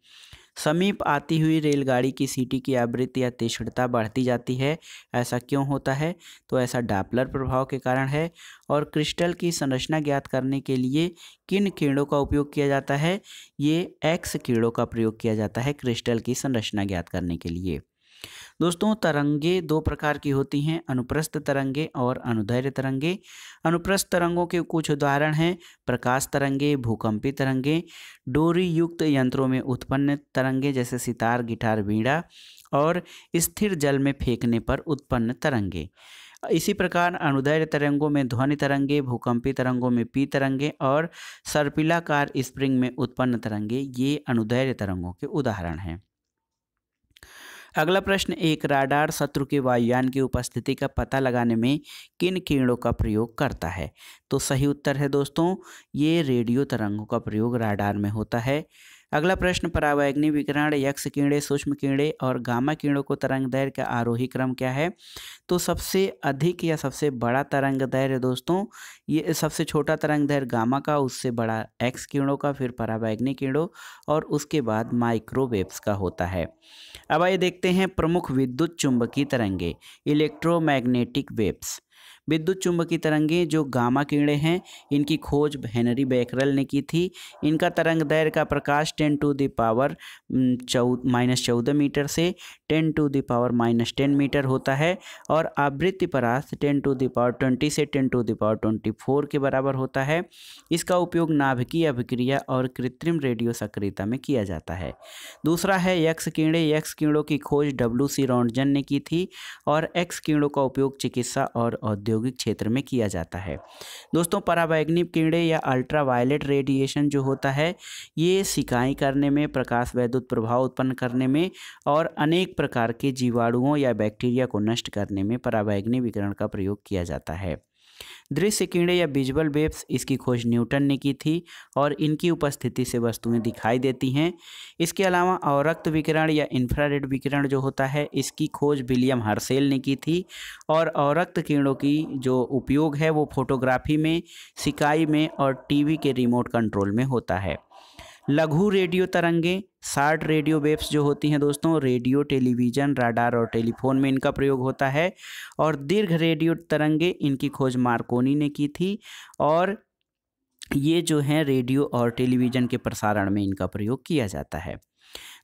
समीप आती हुई रेलगाड़ी की सीटी की आवृत्ति या तीक्ष्णता बढ़ती जाती है ऐसा क्यों होता है तो ऐसा डापलर प्रभाव के कारण है और क्रिस्टल की संरचना ज्ञात करने के लिए किन किरणों का उपयोग किया जाता है ये एक्स किरणों का प्रयोग किया जाता है क्रिस्टल की संरचना ज्ञात करने के लिए दोस्तों तरंगे दो प्रकार की होती हैं अनुप्रस्थ तरंगे और अनुदैर्य तरंगे अनुप्रस्थ तरंगों के कुछ उदाहरण हैं प्रकाश तरंगे भूकंपी तरंगे डोरी युक्त यंत्रों में उत्पन्न तरंगे जैसे सितार गिटार वीणा और स्थिर जल में फेंकने पर उत्पन्न तरंगे इसी प्रकार अनुदैर्य तरंगों में ध्वनि तरंगे भूकंपी तरंगों में पी तरंगे और सर्पिलाकार स्प्रिंग में उत्पन्न तरंगे ये अनुदैर्य तरंगों के उदाहरण हैं अगला प्रश्न एक राडार शत्रु के वायुयान की उपस्थिति का पता लगाने में किन किरणों का प्रयोग करता है तो सही उत्तर है दोस्तों ये रेडियो तरंगों का प्रयोग राडार में होता है अगला प्रश्न परावैग्नि विकरण यक्ष कीड़े सूक्ष्म कीड़े और गामा कीड़ों को तरंग दैर्घ्य का आरोही क्रम क्या है तो सबसे अधिक या सबसे बड़ा तरंग दैर्घ्य दोस्तों ये सबसे छोटा तरंग दैर्घ्य गामा का उससे बड़ा एक्स कीड़ों का फिर परावैग्नि कीड़ों और उसके बाद माइक्रोवेव्स का होता है अब आइए देखते हैं प्रमुख विद्युत चुंबकीय तरंगे इलेक्ट्रोमैग्नेटिक वेव्स विद्युत चुंबकीय तरंगे जो गामा किरणें हैं इनकी खोज हेनरी बैकरल ने की थी इनका तरंग दैर का प्रकाश टेन टू द पावर चौ माइनस चौदह मीटर से ten to the power minus ten metre होता है और आवृत्ति परास्त टेन टू दावर ट्वेंटी से ten to the power twenty four के बराबर होता है इसका उपयोग नाभिकीय अभिक्रिया और कृत्रिम रेडियो सक्रियता में किया जाता है दूसरा है यक्स कीड़े यक्स कीड़ों की खोज डब्ल्यू सी रौंडजन ने की थी और एक्स कीड़ों का उपयोग चिकित्सा और औद्योगिक क्षेत्र में किया जाता है दोस्तों पराबैग्नि कीड़े या अल्ट्रावायलेट रेडिएशन जो होता है ये सिकाई करने में प्रकाश वैद्युत प्रभाव उत्पन्न करने में और अनेक प्रकार के जीवाणुओं या बैक्टीरिया को नष्ट करने में पराबैग्नी विकरण का प्रयोग किया जाता है दृश्य कीड़े या विजुअल वेब्स इसकी खोज न्यूटन ने की थी और इनकी उपस्थिति से वस्तुएं दिखाई देती हैं इसके अलावा अवरक्त विकिरण या इंफ्रारेड विकिरण जो होता है इसकी खोज विलियम हर्सेल ने की थी और अवरक्त किरणों की जो उपयोग है वो फोटोग्राफी में सिकाई में और टीवी के रिमोट कंट्रोल में होता है लघु रेडियो तरंगे शार्ट रेडियो वेव्स जो होती हैं दोस्तों रेडियो टेलीविज़न राडार और टेलीफोन में इनका प्रयोग होता है और दीर्घ रेडियो तरंगे इनकी खोज मार्कोनी ने की थी और ये जो हैं रेडियो और टेलीविज़न के प्रसारण में इनका प्रयोग किया जाता है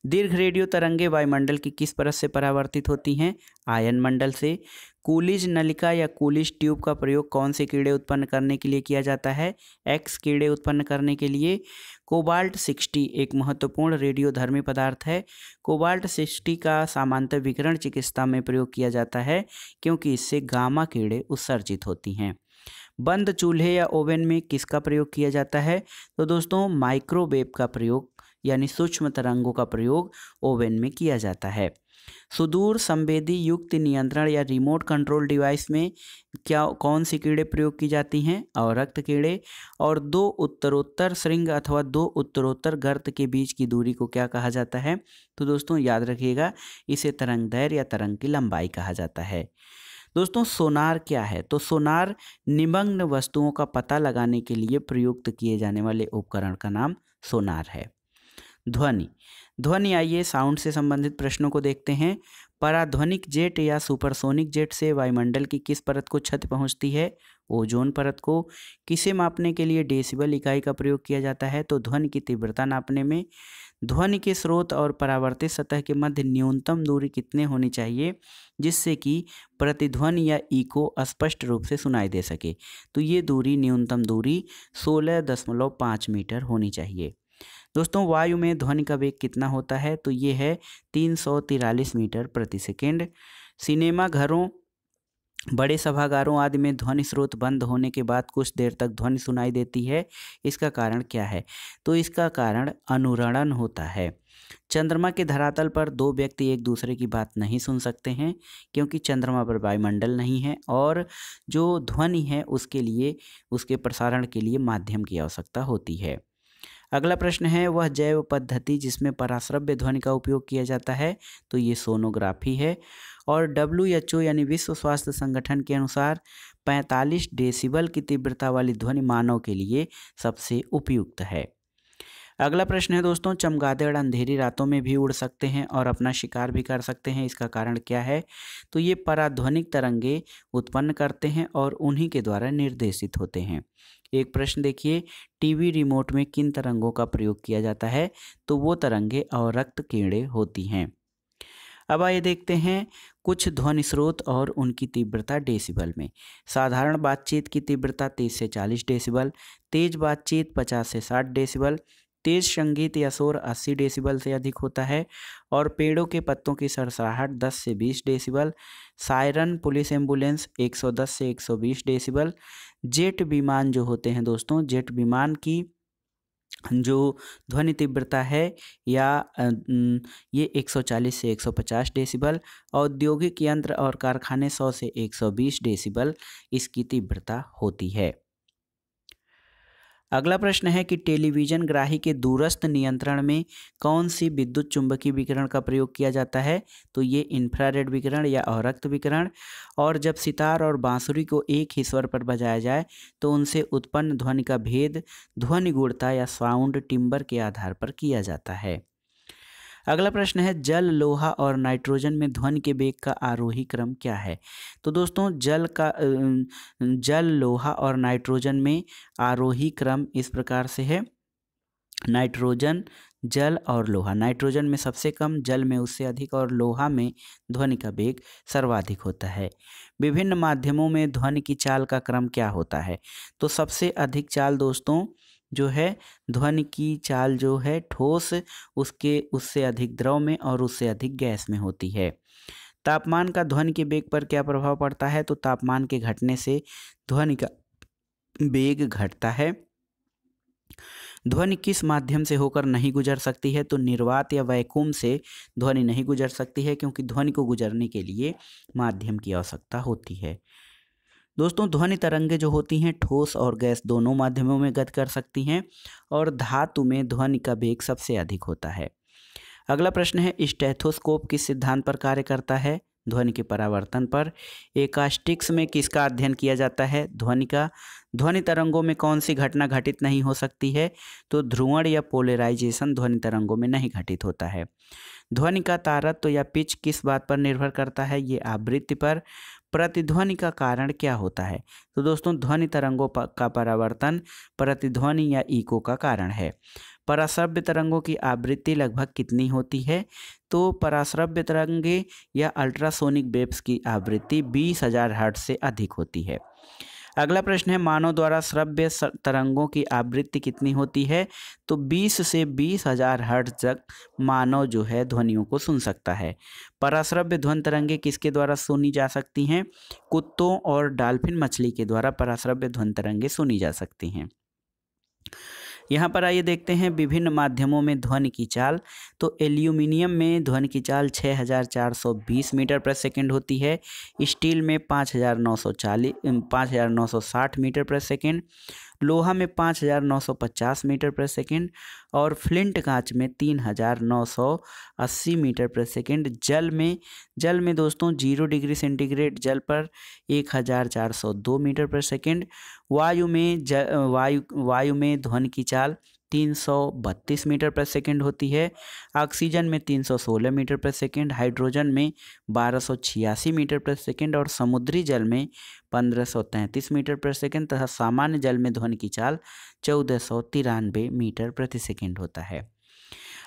दीर्घ रेडियो तरंगे वायुमंडल की किस परत से परावर्तित होती हैं आयन मंडल से कूलिज नलिका या कूलिज ट्यूब का प्रयोग कौन से कीड़े उत्पन्न करने के लिए किया जाता है एक्स कीड़े उत्पन्न करने के लिए कोबाल्ट 60 एक महत्वपूर्ण रेडियोधर्मी पदार्थ है कोबाल्ट 60 का सामान्तर विकिरण चिकित्सा में प्रयोग किया जाता है क्योंकि इससे गामा कीड़े उत्सर्जित होती हैं बंद चूल्हे या ओवन में किसका प्रयोग किया जाता है तो दोस्तों माइक्रोवेव का प्रयोग यानी सूक्ष्म तरंगों का प्रयोग ओवन में किया जाता है सुदूर संवेदी युक्त नियंत्रण या रिमोट कंट्रोल डिवाइस में क्या कौन सी कीड़े प्रयोग की जाती हैं और रक्त कीड़े और दो उत्तरोत्तर श्रृंग अथवा दो उत्तरोत्तर गर्त के बीच की दूरी को क्या कहा जाता है तो दोस्तों याद रखिएगा इसे तरंग दैर या तरंग की लंबाई कहा जाता है दोस्तों सोनार क्या है तो सोनार निमग्न वस्तुओं का पता लगाने के लिए प्रयुक्त किए जाने वाले उपकरण का नाम सोनार है ध्वनि ध्वनि आइए साउंड से संबंधित प्रश्नों को देखते हैं पराध्वनिक जेट या सुपरसोनिक जेट से वायुमंडल की किस परत को छत पहुंचती है ओजोन परत को किसे मापने के लिए डेसिबल इकाई का प्रयोग किया जाता है तो ध्वनि की तीव्रता नापने में ध्वनि के स्रोत और परावर्तित सतह के मध्य न्यूनतम दूरी कितने होनी चाहिए जिससे कि प्रतिध्वनि या इको स्पष्ट रूप से सुनाई दे सके तो ये दूरी न्यूनतम दूरी सोलह दशमलव पाँच मीटर होनी चाहिए दोस्तों वायु में ध्वनि का वेग कितना होता है तो ये है तीन सौ तिरालीस मीटर प्रति सेकेंड सिनेमा घरों बड़े सभागारों आदि में ध्वनि स्रोत बंद होने के बाद कुछ देर तक ध्वनि सुनाई देती है इसका कारण क्या है तो इसका कारण अनुरणन होता है चंद्रमा के धरातल पर दो व्यक्ति एक दूसरे की बात नहीं सुन सकते हैं क्योंकि चंद्रमा पर वायुमंडल नहीं है और जो ध्वनि है उसके लिए उसके प्रसारण के लिए माध्यम की आवश्यकता होती है अगला प्रश्न है वह जैव पद्धति जिसमें पराश्रव्य ध्वनि का उपयोग किया जाता है तो ये सोनोग्राफी है और डब्ल्यू एच ओ यानी विश्व स्वास्थ्य संगठन के अनुसार 45 डेसिबल की तीव्रता वाली ध्वनि मानव के लिए सबसे उपयुक्त है अगला प्रश्न है दोस्तों चमगादड़ अंधेरी रातों में भी उड़ सकते हैं और अपना शिकार भी कर सकते हैं इसका कारण क्या है तो ये पराध्वनिक तरंगे उत्पन्न करते हैं और उन्हीं के द्वारा निर्देशित होते हैं एक प्रश्न देखिए टीवी रिमोट में किन तरंगों का प्रयोग किया जाता है तो वो तरंगे और रक्त कीड़े होती हैं अब आइए देखते हैं कुछ ध्वनि स्रोत और उनकी तीव्रता डेसिबल में साधारण बातचीत की तीव्रता 30 से 40 डेसिबल तेज बातचीत 50 से 60 डेसिबल तेज संगीत या शोर 80 डेसिबल से अधिक होता है और पेड़ों के पत्तों की सरसराहट 10 से 20 डेसिबल सायरन पुलिस एम्बुलेंस 110 से 120 डेसिबल जेट विमान जो होते हैं दोस्तों जेट विमान की जो ध्वनि तीव्रता है या ये 140 से 150 डेसिबल औद्योगिक यंत्र और कारखाने 100 से 120 डेसिबल इसकी तीव्रता होती है अगला प्रश्न है कि टेलीविजन ग्राही के दूरस्थ नियंत्रण में कौन सी विद्युत चुंबकीय विकिरण का प्रयोग किया जाता है तो ये इंफ्रारेड विकिरण या अवरक्त विकिरण और जब सितार और बांसुरी को एक ही स्वर पर बजाया जाए तो उनसे उत्पन्न ध्वनि का भेद ध्वनि गुणता या साउंड टिम्बर के आधार पर किया जाता है अगला प्रश्न है जल लोहा और नाइट्रोजन में ध्वन के वेग का आरोही क्रम क्या है तो दोस्तों जल का जल लोहा और नाइट्रोजन में आरोही क्रम इस प्रकार से है नाइट्रोजन जल और लोहा नाइट्रोजन में सबसे कम जल में उससे अधिक और लोहा में ध्वनि का वेग सर्वाधिक होता है विभिन्न माध्यमों में ध्वनि की चाल का क्रम क्या होता है तो सबसे अधिक चाल दोस्तों जो है ध्वनि की चाल जो है ठोस उसके उससे अधिक द्रव में और उससे अधिक गैस में होती है तापमान का ध्वनि के वेग पर क्या प्रभाव पड़ता है तो तापमान के घटने से ध्वनि का वेग घटता है ध्वनि किस माध्यम से होकर नहीं गुजर सकती है तो निर्वात या वैकुम से ध्वनि नहीं गुजर सकती है क्योंकि ध्वनि को गुजरने के लिए माध्यम की आवश्यकता होती है दोस्तों ध्वनि तरंगे जो होती हैं ठोस और गैस दोनों माध्यमों में गत कर सकती हैं और धातु में ध्वनि का वेग सबसे अधिक होता है अगला प्रश्न है स्टेथोस्कोप किस सिद्धांत पर कार्य करता है ध्वनि के परावर्तन पर एकास्टिक्स में किसका अध्ययन किया जाता है ध्वनि का ध्वनि तरंगों में कौन सी घटना घटित नहीं हो सकती है तो ध्रुवण या पोलराइजेशन ध्वनि तरंगों में नहीं घटित होता है ध्वनि का तारत्व तो या पिच किस बात पर निर्भर करता है ये आवृत्ति पर प्रतिध्वनि का कारण क्या होता है तो दोस्तों ध्वनि तरंगों का परावर्तन प्रतिध्वनि या ईको का कारण है पराश्रव्य तरंगों की आवृत्ति लगभग कितनी होती है तो पराश्रव्य तरंगे या अल्ट्रासोनिक वेब्स की आवृत्ति बीस हज़ार हर्ट से अधिक होती है अगला प्रश्न है मानव द्वारा श्रव्य तरंगों की आवृत्ति कितनी होती है तो 20 से बीस हजार हर्ट तक मानव जो है ध्वनियों को सुन सकता है पराश्रव्य ध्वन तरंगे किसके द्वारा सुनी जा सकती हैं कुत्तों और डाल्फिन मछली के द्वारा पराश्रव्य ध्वन तरंगे सुनी जा सकती हैं यहाँ पर आइए देखते हैं विभिन्न माध्यमों में ध्वनि की चाल तो एल्यूमिनियम में ध्वनि की चाल 6420 मीटर पर सेकेंड होती है स्टील में 5940 5960 मीटर पर सेकेंड लोहा में 5,950 मीटर पर सेकेंड और फ्लिंट कांच में 3,980 मीटर पर सेकेंड जल में जल में दोस्तों जीरो डिग्री सेंटीग्रेड जल पर 1,402 मीटर पर सेकेंड वायु में ज, वायु वायु में ध्वन की चाल 332 मीटर पर सेकंड होती है ऑक्सीजन में 316 मीटर पर सेकंड हाइड्रोजन में 1286 मीटर पर सेकंड और समुद्री जल में 1533 मीटर प्रति सेकेंड तथा सामान्य जल में ध्वनि की चाल चौदह मीटर प्रति सेकेंड होता है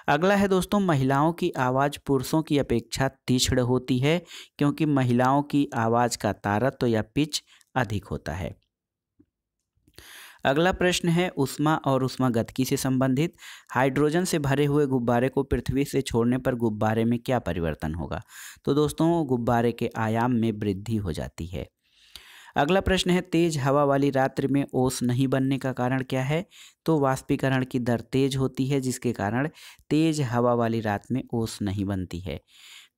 अगला है दोस्तों महिलाओं की आवाज़ पुरुषों की अपेक्षा तीक्ष्ण होती है क्योंकि महिलाओं की आवाज़ का तारत्व तो या पिच अधिक होता है अगला प्रश्न है उष्मा और उष्मा गदकी से संबंधित हाइड्रोजन से भरे हुए गुब्बारे को पृथ्वी से छोड़ने पर गुब्बारे में क्या परिवर्तन होगा तो दोस्तों गुब्बारे के आयाम में वृद्धि हो जाती है अगला प्रश्न है तेज हवा वाली रात्रि में ओस नहीं बनने का कारण क्या है तो वाष्पीकरण की दर तेज होती है जिसके कारण तेज हवा वाली रात में ओस नहीं बनती है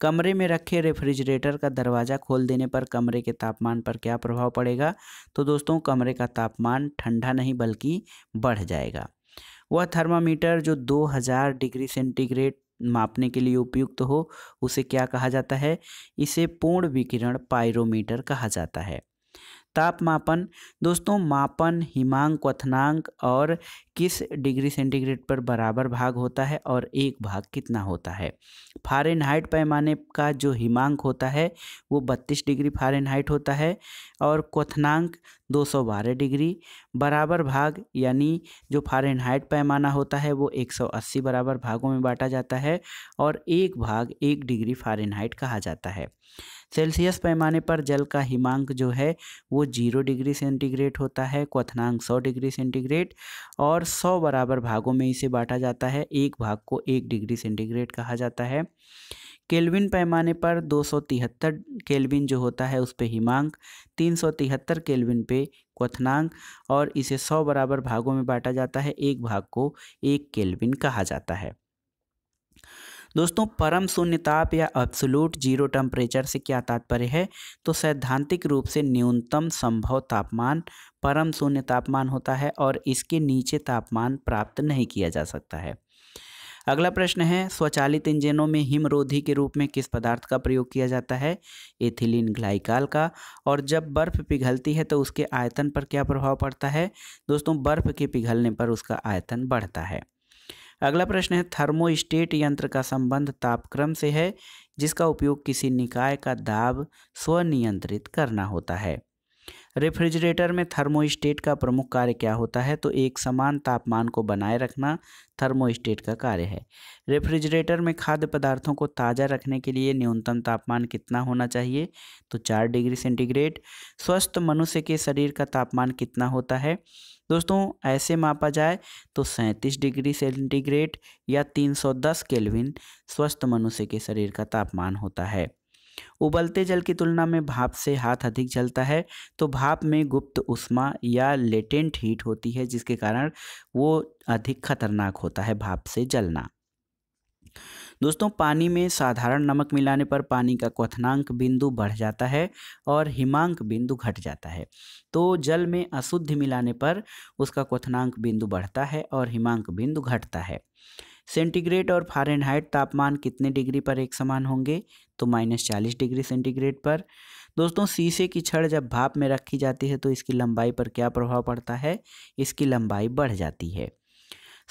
कमरे में रखे रेफ्रिजरेटर का दरवाज़ा खोल देने पर कमरे के तापमान पर क्या प्रभाव पड़ेगा तो दोस्तों कमरे का तापमान ठंडा नहीं बल्कि बढ़ जाएगा वह थर्मामीटर जो 2000 डिग्री सेंटीग्रेड मापने के लिए उपयुक्त तो हो उसे क्या कहा जाता है इसे पूर्ण विकिरण पायरोमीटर कहा जाता है ताप मापन दोस्तों मापन हिमांक क्वथनांक और किस डिग्री सेंटीग्रेड पर बराबर भाग होता है और एक भाग कितना होता है फारेनहाइट पैमाने का जो हिमांक होता है वो बत्तीस डिग्री फारेनहाइट होता है और क्वथनांक दो सौ बारह डिग्री बराबर भाग यानी जो फारेनहाइट पैमाना होता है वो एक सौ अस्सी बराबर भागों में बांटा जाता है और एक भाग एक डिग्री फारेनहाइट कहा जाता है सेल्सियस पैमाने पर जल का हिमांक जो है वो जीरो डिग्री सेंटीग्रेड होता है क्वथनांक सौ डिग्री सेंटीग्रेड और सौ बराबर भागों में इसे बांटा जाता है एक भाग को एक डिग्री सेंटीग्रेड कहा जाता है केल्विन पैमाने पर दो केल्विन जो होता है उस पर हिमांक तीन केल्विन पे क्वथनांक और इसे 100 बराबर भागों में बांटा जाता है एक भाग को एक केल्विन कहा जाता है दोस्तों परम शून्य ताप या एब्सोलूट जीरो टेम्परेचर से क्या तात्पर्य है तो सैद्धांतिक रूप से न्यूनतम संभव तापमान परम शून्य तापमान होता है और इसके नीचे तापमान प्राप्त नहीं किया जा सकता है अगला प्रश्न है स्वचालित इंजनों में हिमरोधी के रूप में किस पदार्थ का प्रयोग किया जाता है एथिलीन ग्लाइकाल का और जब बर्फ़ पिघलती है तो उसके आयतन पर क्या प्रभाव पड़ता है दोस्तों बर्फ़ के पिघलने पर उसका आयतन बढ़ता है अगला प्रश्न है थर्मोस्टेट यंत्र का संबंध तापक्रम से है जिसका उपयोग किसी निकाय का दाब स्वनियंत्रित करना होता है रेफ्रिजरेटर में थर्मोस्टेट का प्रमुख कार्य क्या होता है तो एक समान तापमान को बनाए रखना थर्मोस्टेट का कार्य है रेफ्रिजरेटर में खाद्य पदार्थों को ताज़ा रखने के लिए न्यूनतम तापमान कितना होना चाहिए तो चार डिग्री सेंटीग्रेड स्वस्थ मनुष्य के शरीर का तापमान कितना होता है दोस्तों ऐसे मापा जाए तो सैंतीस डिग्री सेंटीग्रेड या 310 केल्विन स्वस्थ मनुष्य के शरीर का तापमान होता है उबलते जल की तुलना में भाप से हाथ अधिक जलता है तो भाप में गुप्त उष्मा या लेटेंट हीट होती है जिसके कारण वो अधिक खतरनाक होता है भाप से जलना दोस्तों पानी में साधारण नमक मिलाने पर पानी का क्वथनांक बिंदु बढ़ जाता है और हिमांक बिंदु घट जाता है तो जल में अशुद्ध मिलाने पर उसका क्वथनांक बिंदु बढ़ता है और हिमांक बिंदु घटता है सेंटीग्रेड और फारेनहाइट तापमान कितने डिग्री पर एक समान होंगे तो माइनस चालीस डिग्री सेंटीग्रेड पर दोस्तों शीशे की छड़ जब भाप में रखी जाती है तो इसकी लंबाई पर क्या प्रभाव पड़ता है इसकी लंबाई बढ़ जाती है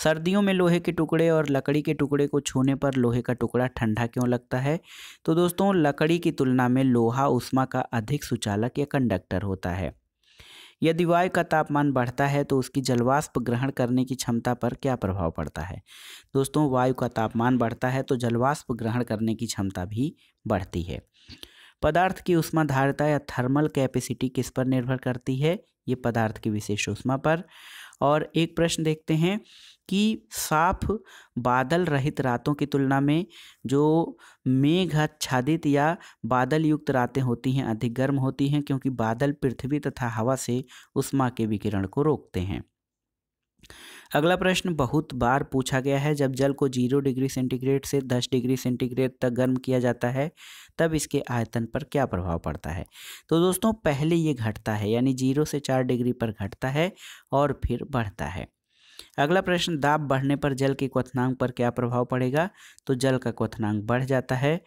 सर्दियों में लोहे के टुकड़े और लकड़ी के टुकड़े को छूने पर लोहे का टुकड़ा ठंडा क्यों लगता है तो दोस्तों लकड़ी की तुलना में लोहा उष्मा का अधिक सुचालक या कंडक्टर होता है यदि वायु का तापमान बढ़ता है तो उसकी जलवाष्प ग्रहण करने की क्षमता पर क्या प्रभाव पड़ता है दोस्तों वायु का तापमान बढ़ता है तो जलवाष्प ग्रहण करने की क्षमता भी बढ़ती है पदार्थ की उष्मा धारिता या थर्मल कैपेसिटी किस पर निर्भर करती है ये पदार्थ की विशेष उष्मा पर और एक प्रश्न देखते हैं कि साफ बादल रहित रातों की तुलना में जो मेघ आच्छादित या बादल युक्त रातें होती हैं अधिक गर्म होती हैं क्योंकि बादल पृथ्वी तथा हवा से उष्मा के विकिरण को रोकते हैं अगला प्रश्न बहुत बार पूछा गया है जब जल को जीरो डिग्री सेंटीग्रेड से दस डिग्री सेंटीग्रेड तक गर्म किया जाता है तब इसके आयतन पर क्या प्रभाव पड़ता है तो दोस्तों पहले ये घटता है यानी जीरो से चार डिग्री पर घटता है और फिर बढ़ता है अगला प्रश्न दाब बढ़ने पर जल के क्वथनांक पर क्या प्रभाव पड़ेगा तो जल का क्वथनांक बढ़ जाता है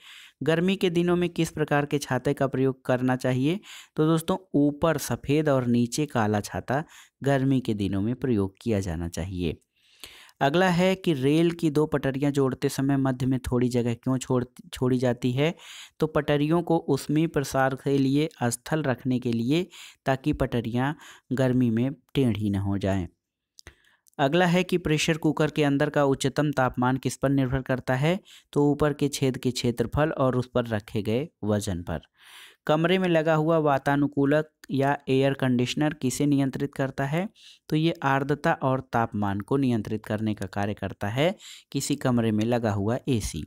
गर्मी के दिनों में किस प्रकार के छाते का प्रयोग करना चाहिए तो दोस्तों ऊपर सफ़ेद और नीचे काला छाता गर्मी के दिनों में प्रयोग किया जाना चाहिए अगला है कि रेल की दो पटरियां जोड़ते समय मध्य में थोड़ी जगह क्यों छोड़ छोड़ी जाती है तो पटरियों को उसमें प्रसार के लिए स्थल रखने के लिए ताकि पटरियां गर्मी में टेढ़ी न हो जाएं अगला है कि प्रेशर कुकर के अंदर का उच्चतम तापमान किस पर निर्भर करता है तो ऊपर के छेद के क्षेत्रफल और उस पर रखे गए वजन पर कमरे में लगा हुआ वातानुकूलक या एयर कंडीशनर किसे नियंत्रित करता है तो ये आर्द्रता और तापमान को नियंत्रित करने का कार्य करता है किसी कमरे में लगा हुआ एसी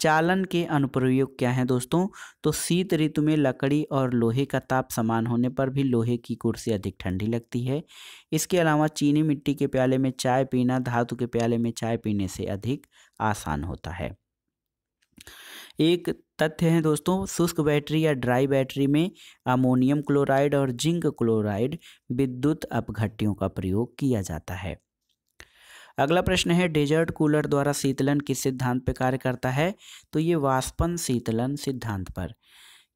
चालन के अनुप्रयोग क्या हैं दोस्तों तो शीत ऋतु में लकड़ी और लोहे का ताप समान होने पर भी लोहे की कुर्सी अधिक ठंडी लगती है इसके अलावा चीनी मिट्टी के प्याले में चाय पीना धातु के प्याले में चाय पीने से अधिक आसान होता है एक तथ्य है दोस्तों शुष्क बैटरी या ड्राई बैटरी में अमोनियम क्लोराइड और जिंक क्लोराइड विद्युत अपघट्टियों का प्रयोग किया जाता है अगला प्रश्न है डेजर्ट कूलर द्वारा शीतलन किस सिद्धांत पर कार्य करता है तो ये वाष्पन शीतलन सिद्धांत पर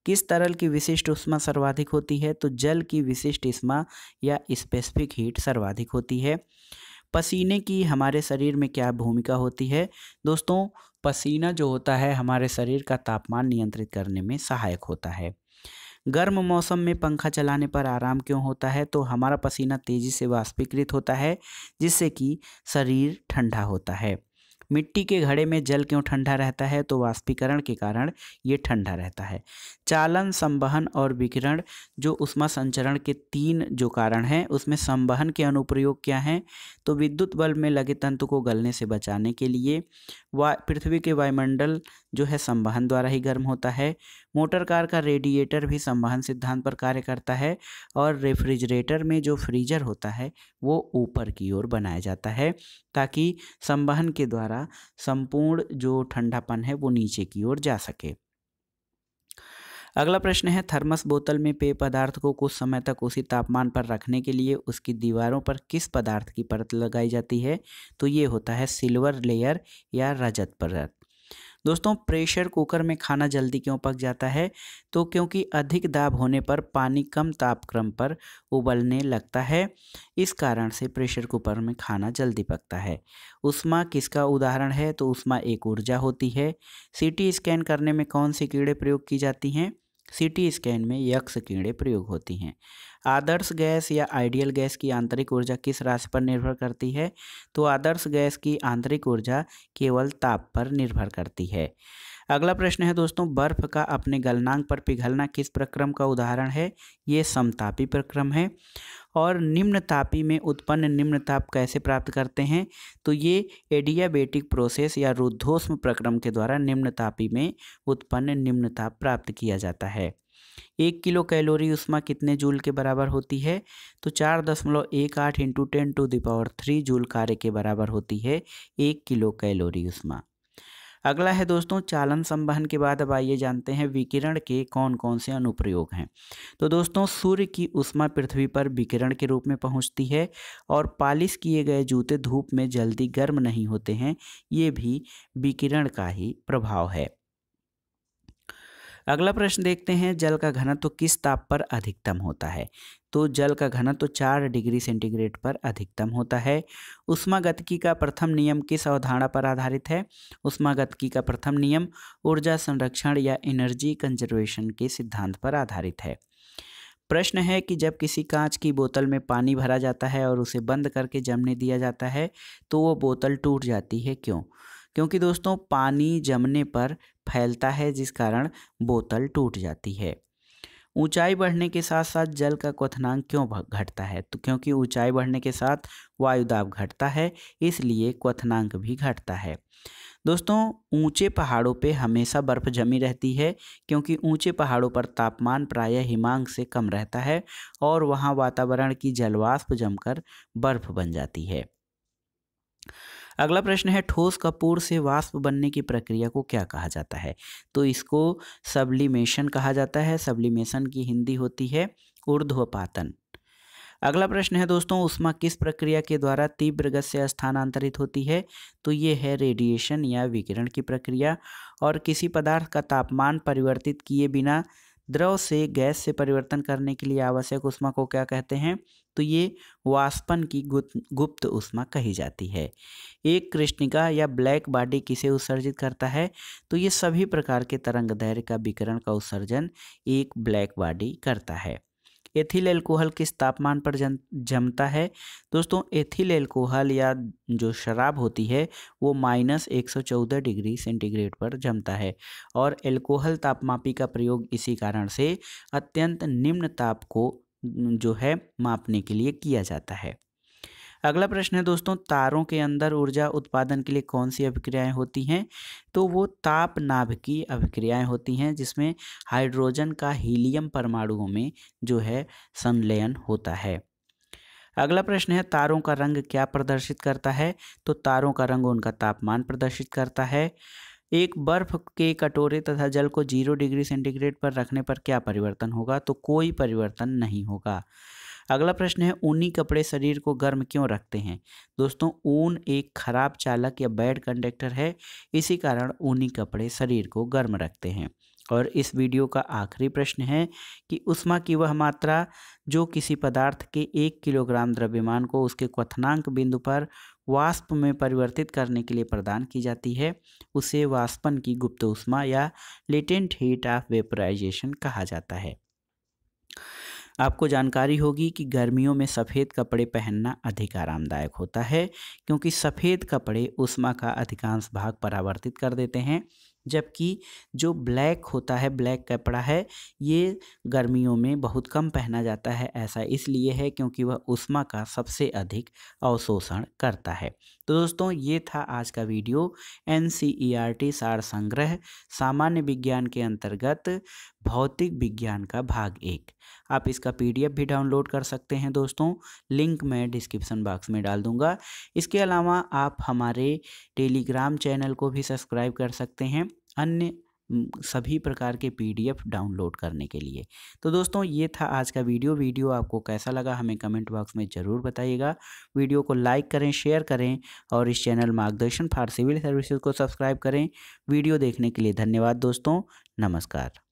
किस तरल की विशिष्ट उष्मा सर्वाधिक होती है तो जल की विशिष्ट उष्मा या स्पेसिफिक हीट सर्वाधिक होती है पसीने की हमारे शरीर में क्या भूमिका होती है दोस्तों पसीना जो होता है हमारे शरीर का तापमान नियंत्रित करने में सहायक होता है गर्म मौसम में पंखा चलाने पर आराम क्यों होता है तो हमारा पसीना तेज़ी से वाष्पीकृत होता है जिससे कि शरीर ठंडा होता है मिट्टी के घड़े में जल क्यों ठंडा रहता है तो वाष्पीकरण के कारण ये ठंडा रहता है चालन संवहन और विकिरण जो उष्मा संचरण के तीन जो कारण हैं उसमें संवहन के अनुप्रयोग क्या हैं तो विद्युत बल्ब में लगे तंतु को गलने से बचाने के लिए वा पृथ्वी के वायुमंडल जो है संवहन द्वारा ही गर्म होता है मोटर कार का रेडिएटर भी संवहन सिद्धांत पर कार्य करता है और रेफ्रिजरेटर में जो फ्रीजर होता है वो ऊपर की ओर बनाया जाता है ताकि संवहन के द्वारा संपूर्ण जो ठंडापन है वो नीचे की ओर जा सके अगला प्रश्न है थर्मस बोतल में पेय पदार्थ को कुछ समय तक उसी तापमान पर रखने के लिए उसकी दीवारों पर किस पदार्थ की परत लगाई जाती है तो ये होता है सिल्वर लेयर या रजत परत दोस्तों प्रेशर कुकर में खाना जल्दी क्यों पक जाता है तो क्योंकि अधिक दाब होने पर पानी कम तापक्रम पर उबलने लगता है इस कारण से प्रेशर कुकर में खाना जल्दी पकता है उष्मा किसका उदाहरण है तो उष्मा एक ऊर्जा होती है सीटी स्कैन करने में कौन सी कीड़े प्रयोग की जाती हैं सीटी स्कैन में यक्ष कीड़े प्रयोग होती हैं आदर्श गैस या आइडियल गैस की आंतरिक ऊर्जा किस राशि पर निर्भर करती है तो आदर्श गैस की आंतरिक ऊर्जा केवल ताप पर निर्भर करती है अगला प्रश्न है दोस्तों बर्फ का अपने गलनांक पर पिघलना किस प्रक्रम का उदाहरण है ये समतापी प्रक्रम है और निम्न तापी में उत्पन्न निम्न ताप कैसे प्राप्त करते हैं तो ये एडियाबेटिक प्रोसेस या रुद्धोष्म प्रक्रम के द्वारा निम्न तापी में उत्पन्न निम्न ताप प्राप्त किया जाता है एक किलो कैलोरी उष्मा कितने जूल के बराबर होती है तो चार दशमलव एक आठ into ten to the power three joule कार्य के बराबर होती है एक किलो कैलोरी उष्मा अगला है दोस्तों चालन संवहन के बाद अब आइए जानते हैं विकिरण के कौन कौन से अनुप्रयोग हैं तो दोस्तों सूर्य की उष्मा पृथ्वी पर विकिरण के रूप में पहुंचती है और पालिश किए गए जूते धूप में जल्दी गर्म नहीं होते हैं ये भी विकिरण का ही प्रभाव है अगला प्रश्न देखते हैं जल का घनत्व तो किस ताप पर अधिकतम होता है तो जल का घनत्व तो चार डिग्री सेंटीग्रेड पर अधिकतम होता है उष्मा गतिकी का प्रथम नियम किस अवधारणा पर आधारित है उष्मा गतिकी का प्रथम नियम ऊर्जा संरक्षण या एनर्जी कंजर्वेशन के सिद्धांत पर आधारित है प्रश्न है कि जब किसी कांच की बोतल में पानी भरा जाता है और उसे बंद करके जमने दिया जाता है तो वो बोतल टूट जाती है क्यों क्योंकि दोस्तों पानी जमने पर फैलता है जिस कारण बोतल टूट जाती है ऊंचाई बढ़ने के साथ साथ जल का क्वथनांक क्यों घटता है तो क्योंकि ऊंचाई बढ़ने के साथ वायुदाब घटता है इसलिए क्वथनांक भी घटता है दोस्तों ऊंचे पहाड़ों पे हमेशा बर्फ़ जमी रहती है क्योंकि ऊंचे पहाड़ों पर तापमान प्रायः हिमांक से कम रहता है और वहाँ वातावरण की जलवाष्प जमकर बर्फ़ बन जाती है अगला प्रश्न है ठोस कपूर से वाष्प बनने की प्रक्रिया को क्या कहा जाता है तो इसको सब्लिमेशन कहा जाता है सब्लिमेशन की हिंदी होती है ऊर्ध्वपातन अगला प्रश्न है दोस्तों उष्मा किस प्रक्रिया के द्वारा तीव्र गत से स्थानांतरित होती है तो ये है रेडिएशन या विकिरण की प्रक्रिया और किसी पदार्थ का तापमान परिवर्तित किए बिना द्रव से गैस से परिवर्तन करने के लिए आवश्यक उष्मा को क्या कहते हैं तो ये वाष्पन की गुप्त उष्मा कही जाती है एक कृष्णिका या ब्लैक बॉडी किसे उत्सर्जित करता है तो ये सभी प्रकार के तरंग धैर्य का विकिरण का उत्सर्जन एक ब्लैक बॉडी करता है एथिल एल्कोहल किस तापमान पर जम जमता है दोस्तों एथिल एल्कोहल या जो शराब होती है वो माइनस एक सौ चौदह डिग्री सेंटीग्रेड पर जमता है और एल्कोहल तापमापी का प्रयोग इसी कारण से अत्यंत निम्न ताप को जो है मापने के लिए किया जाता है अगला प्रश्न है दोस्तों तारों के अंदर ऊर्जा उत्पादन के लिए कौन सी अभिक्रियाएं होती हैं तो वो ताप की अभिक्रियाएं होती हैं जिसमें हाइड्रोजन का हीलियम परमाणुओं में जो है संलयन होता है अगला प्रश्न है तारों का रंग क्या प्रदर्शित करता है तो तारों का रंग उनका तापमान प्रदर्शित करता है एक बर्फ के कटोरे तथा जल को जीरो डिग्री सेंटीग्रेड पर रखने पर क्या परिवर्तन होगा तो कोई परिवर्तन नहीं होगा अगला प्रश्न है ऊनी कपड़े शरीर को गर्म क्यों रखते हैं दोस्तों ऊन एक खराब चालक या बैड कंडक्टर है इसी कारण ऊनी कपड़े शरीर को गर्म रखते हैं और इस वीडियो का आखिरी प्रश्न है कि उष्मा की वह मात्रा जो किसी पदार्थ के एक किलोग्राम द्रव्यमान को उसके क्वथनांक बिंदु पर वाष्प में परिवर्तित करने के लिए प्रदान की जाती है उसे वाष्पन की गुप्त उष्मा या लेटेंट हीट ऑफ वेपराइजेशन कहा जाता है आपको जानकारी होगी कि गर्मियों में सफ़ेद कपड़े पहनना अधिक आरामदायक होता है क्योंकि सफ़ेद कपड़े उष्मा का अधिकांश भाग परावर्तित कर देते हैं जबकि जो ब्लैक होता है ब्लैक कपड़ा है ये गर्मियों में बहुत कम पहना जाता है ऐसा इसलिए है क्योंकि वह उष्मा का सबसे अधिक अवशोषण करता है तो दोस्तों ये था आज का video N C E R T सार संग्रह सामान्य विज्ञान के अंतर्गत भौतिक विज्ञान का भाग एक आप इसका पीडीएफ भी डाउनलोड कर सकते हैं दोस्तों लिंक मैं डिस्क्रिप्शन बॉक्स में डाल दूंगा इसके अलावा आप हमारे टेलीग्राम चैनल को भी सब्सक्राइब कर सकते हैं अन्य सभी प्रकार के पीडीएफ डाउनलोड करने के लिए तो दोस्तों ये था आज का वीडियो वीडियो आपको कैसा लगा हमें कमेंट बॉक्स में ज़रूर बताइएगा वीडियो को लाइक करें शेयर करें और इस चैनल मार्गदर्शन फॉर सिविल सर्विसेज को सब्सक्राइब करें वीडियो देखने के लिए धन्यवाद दोस्तों नमस्कार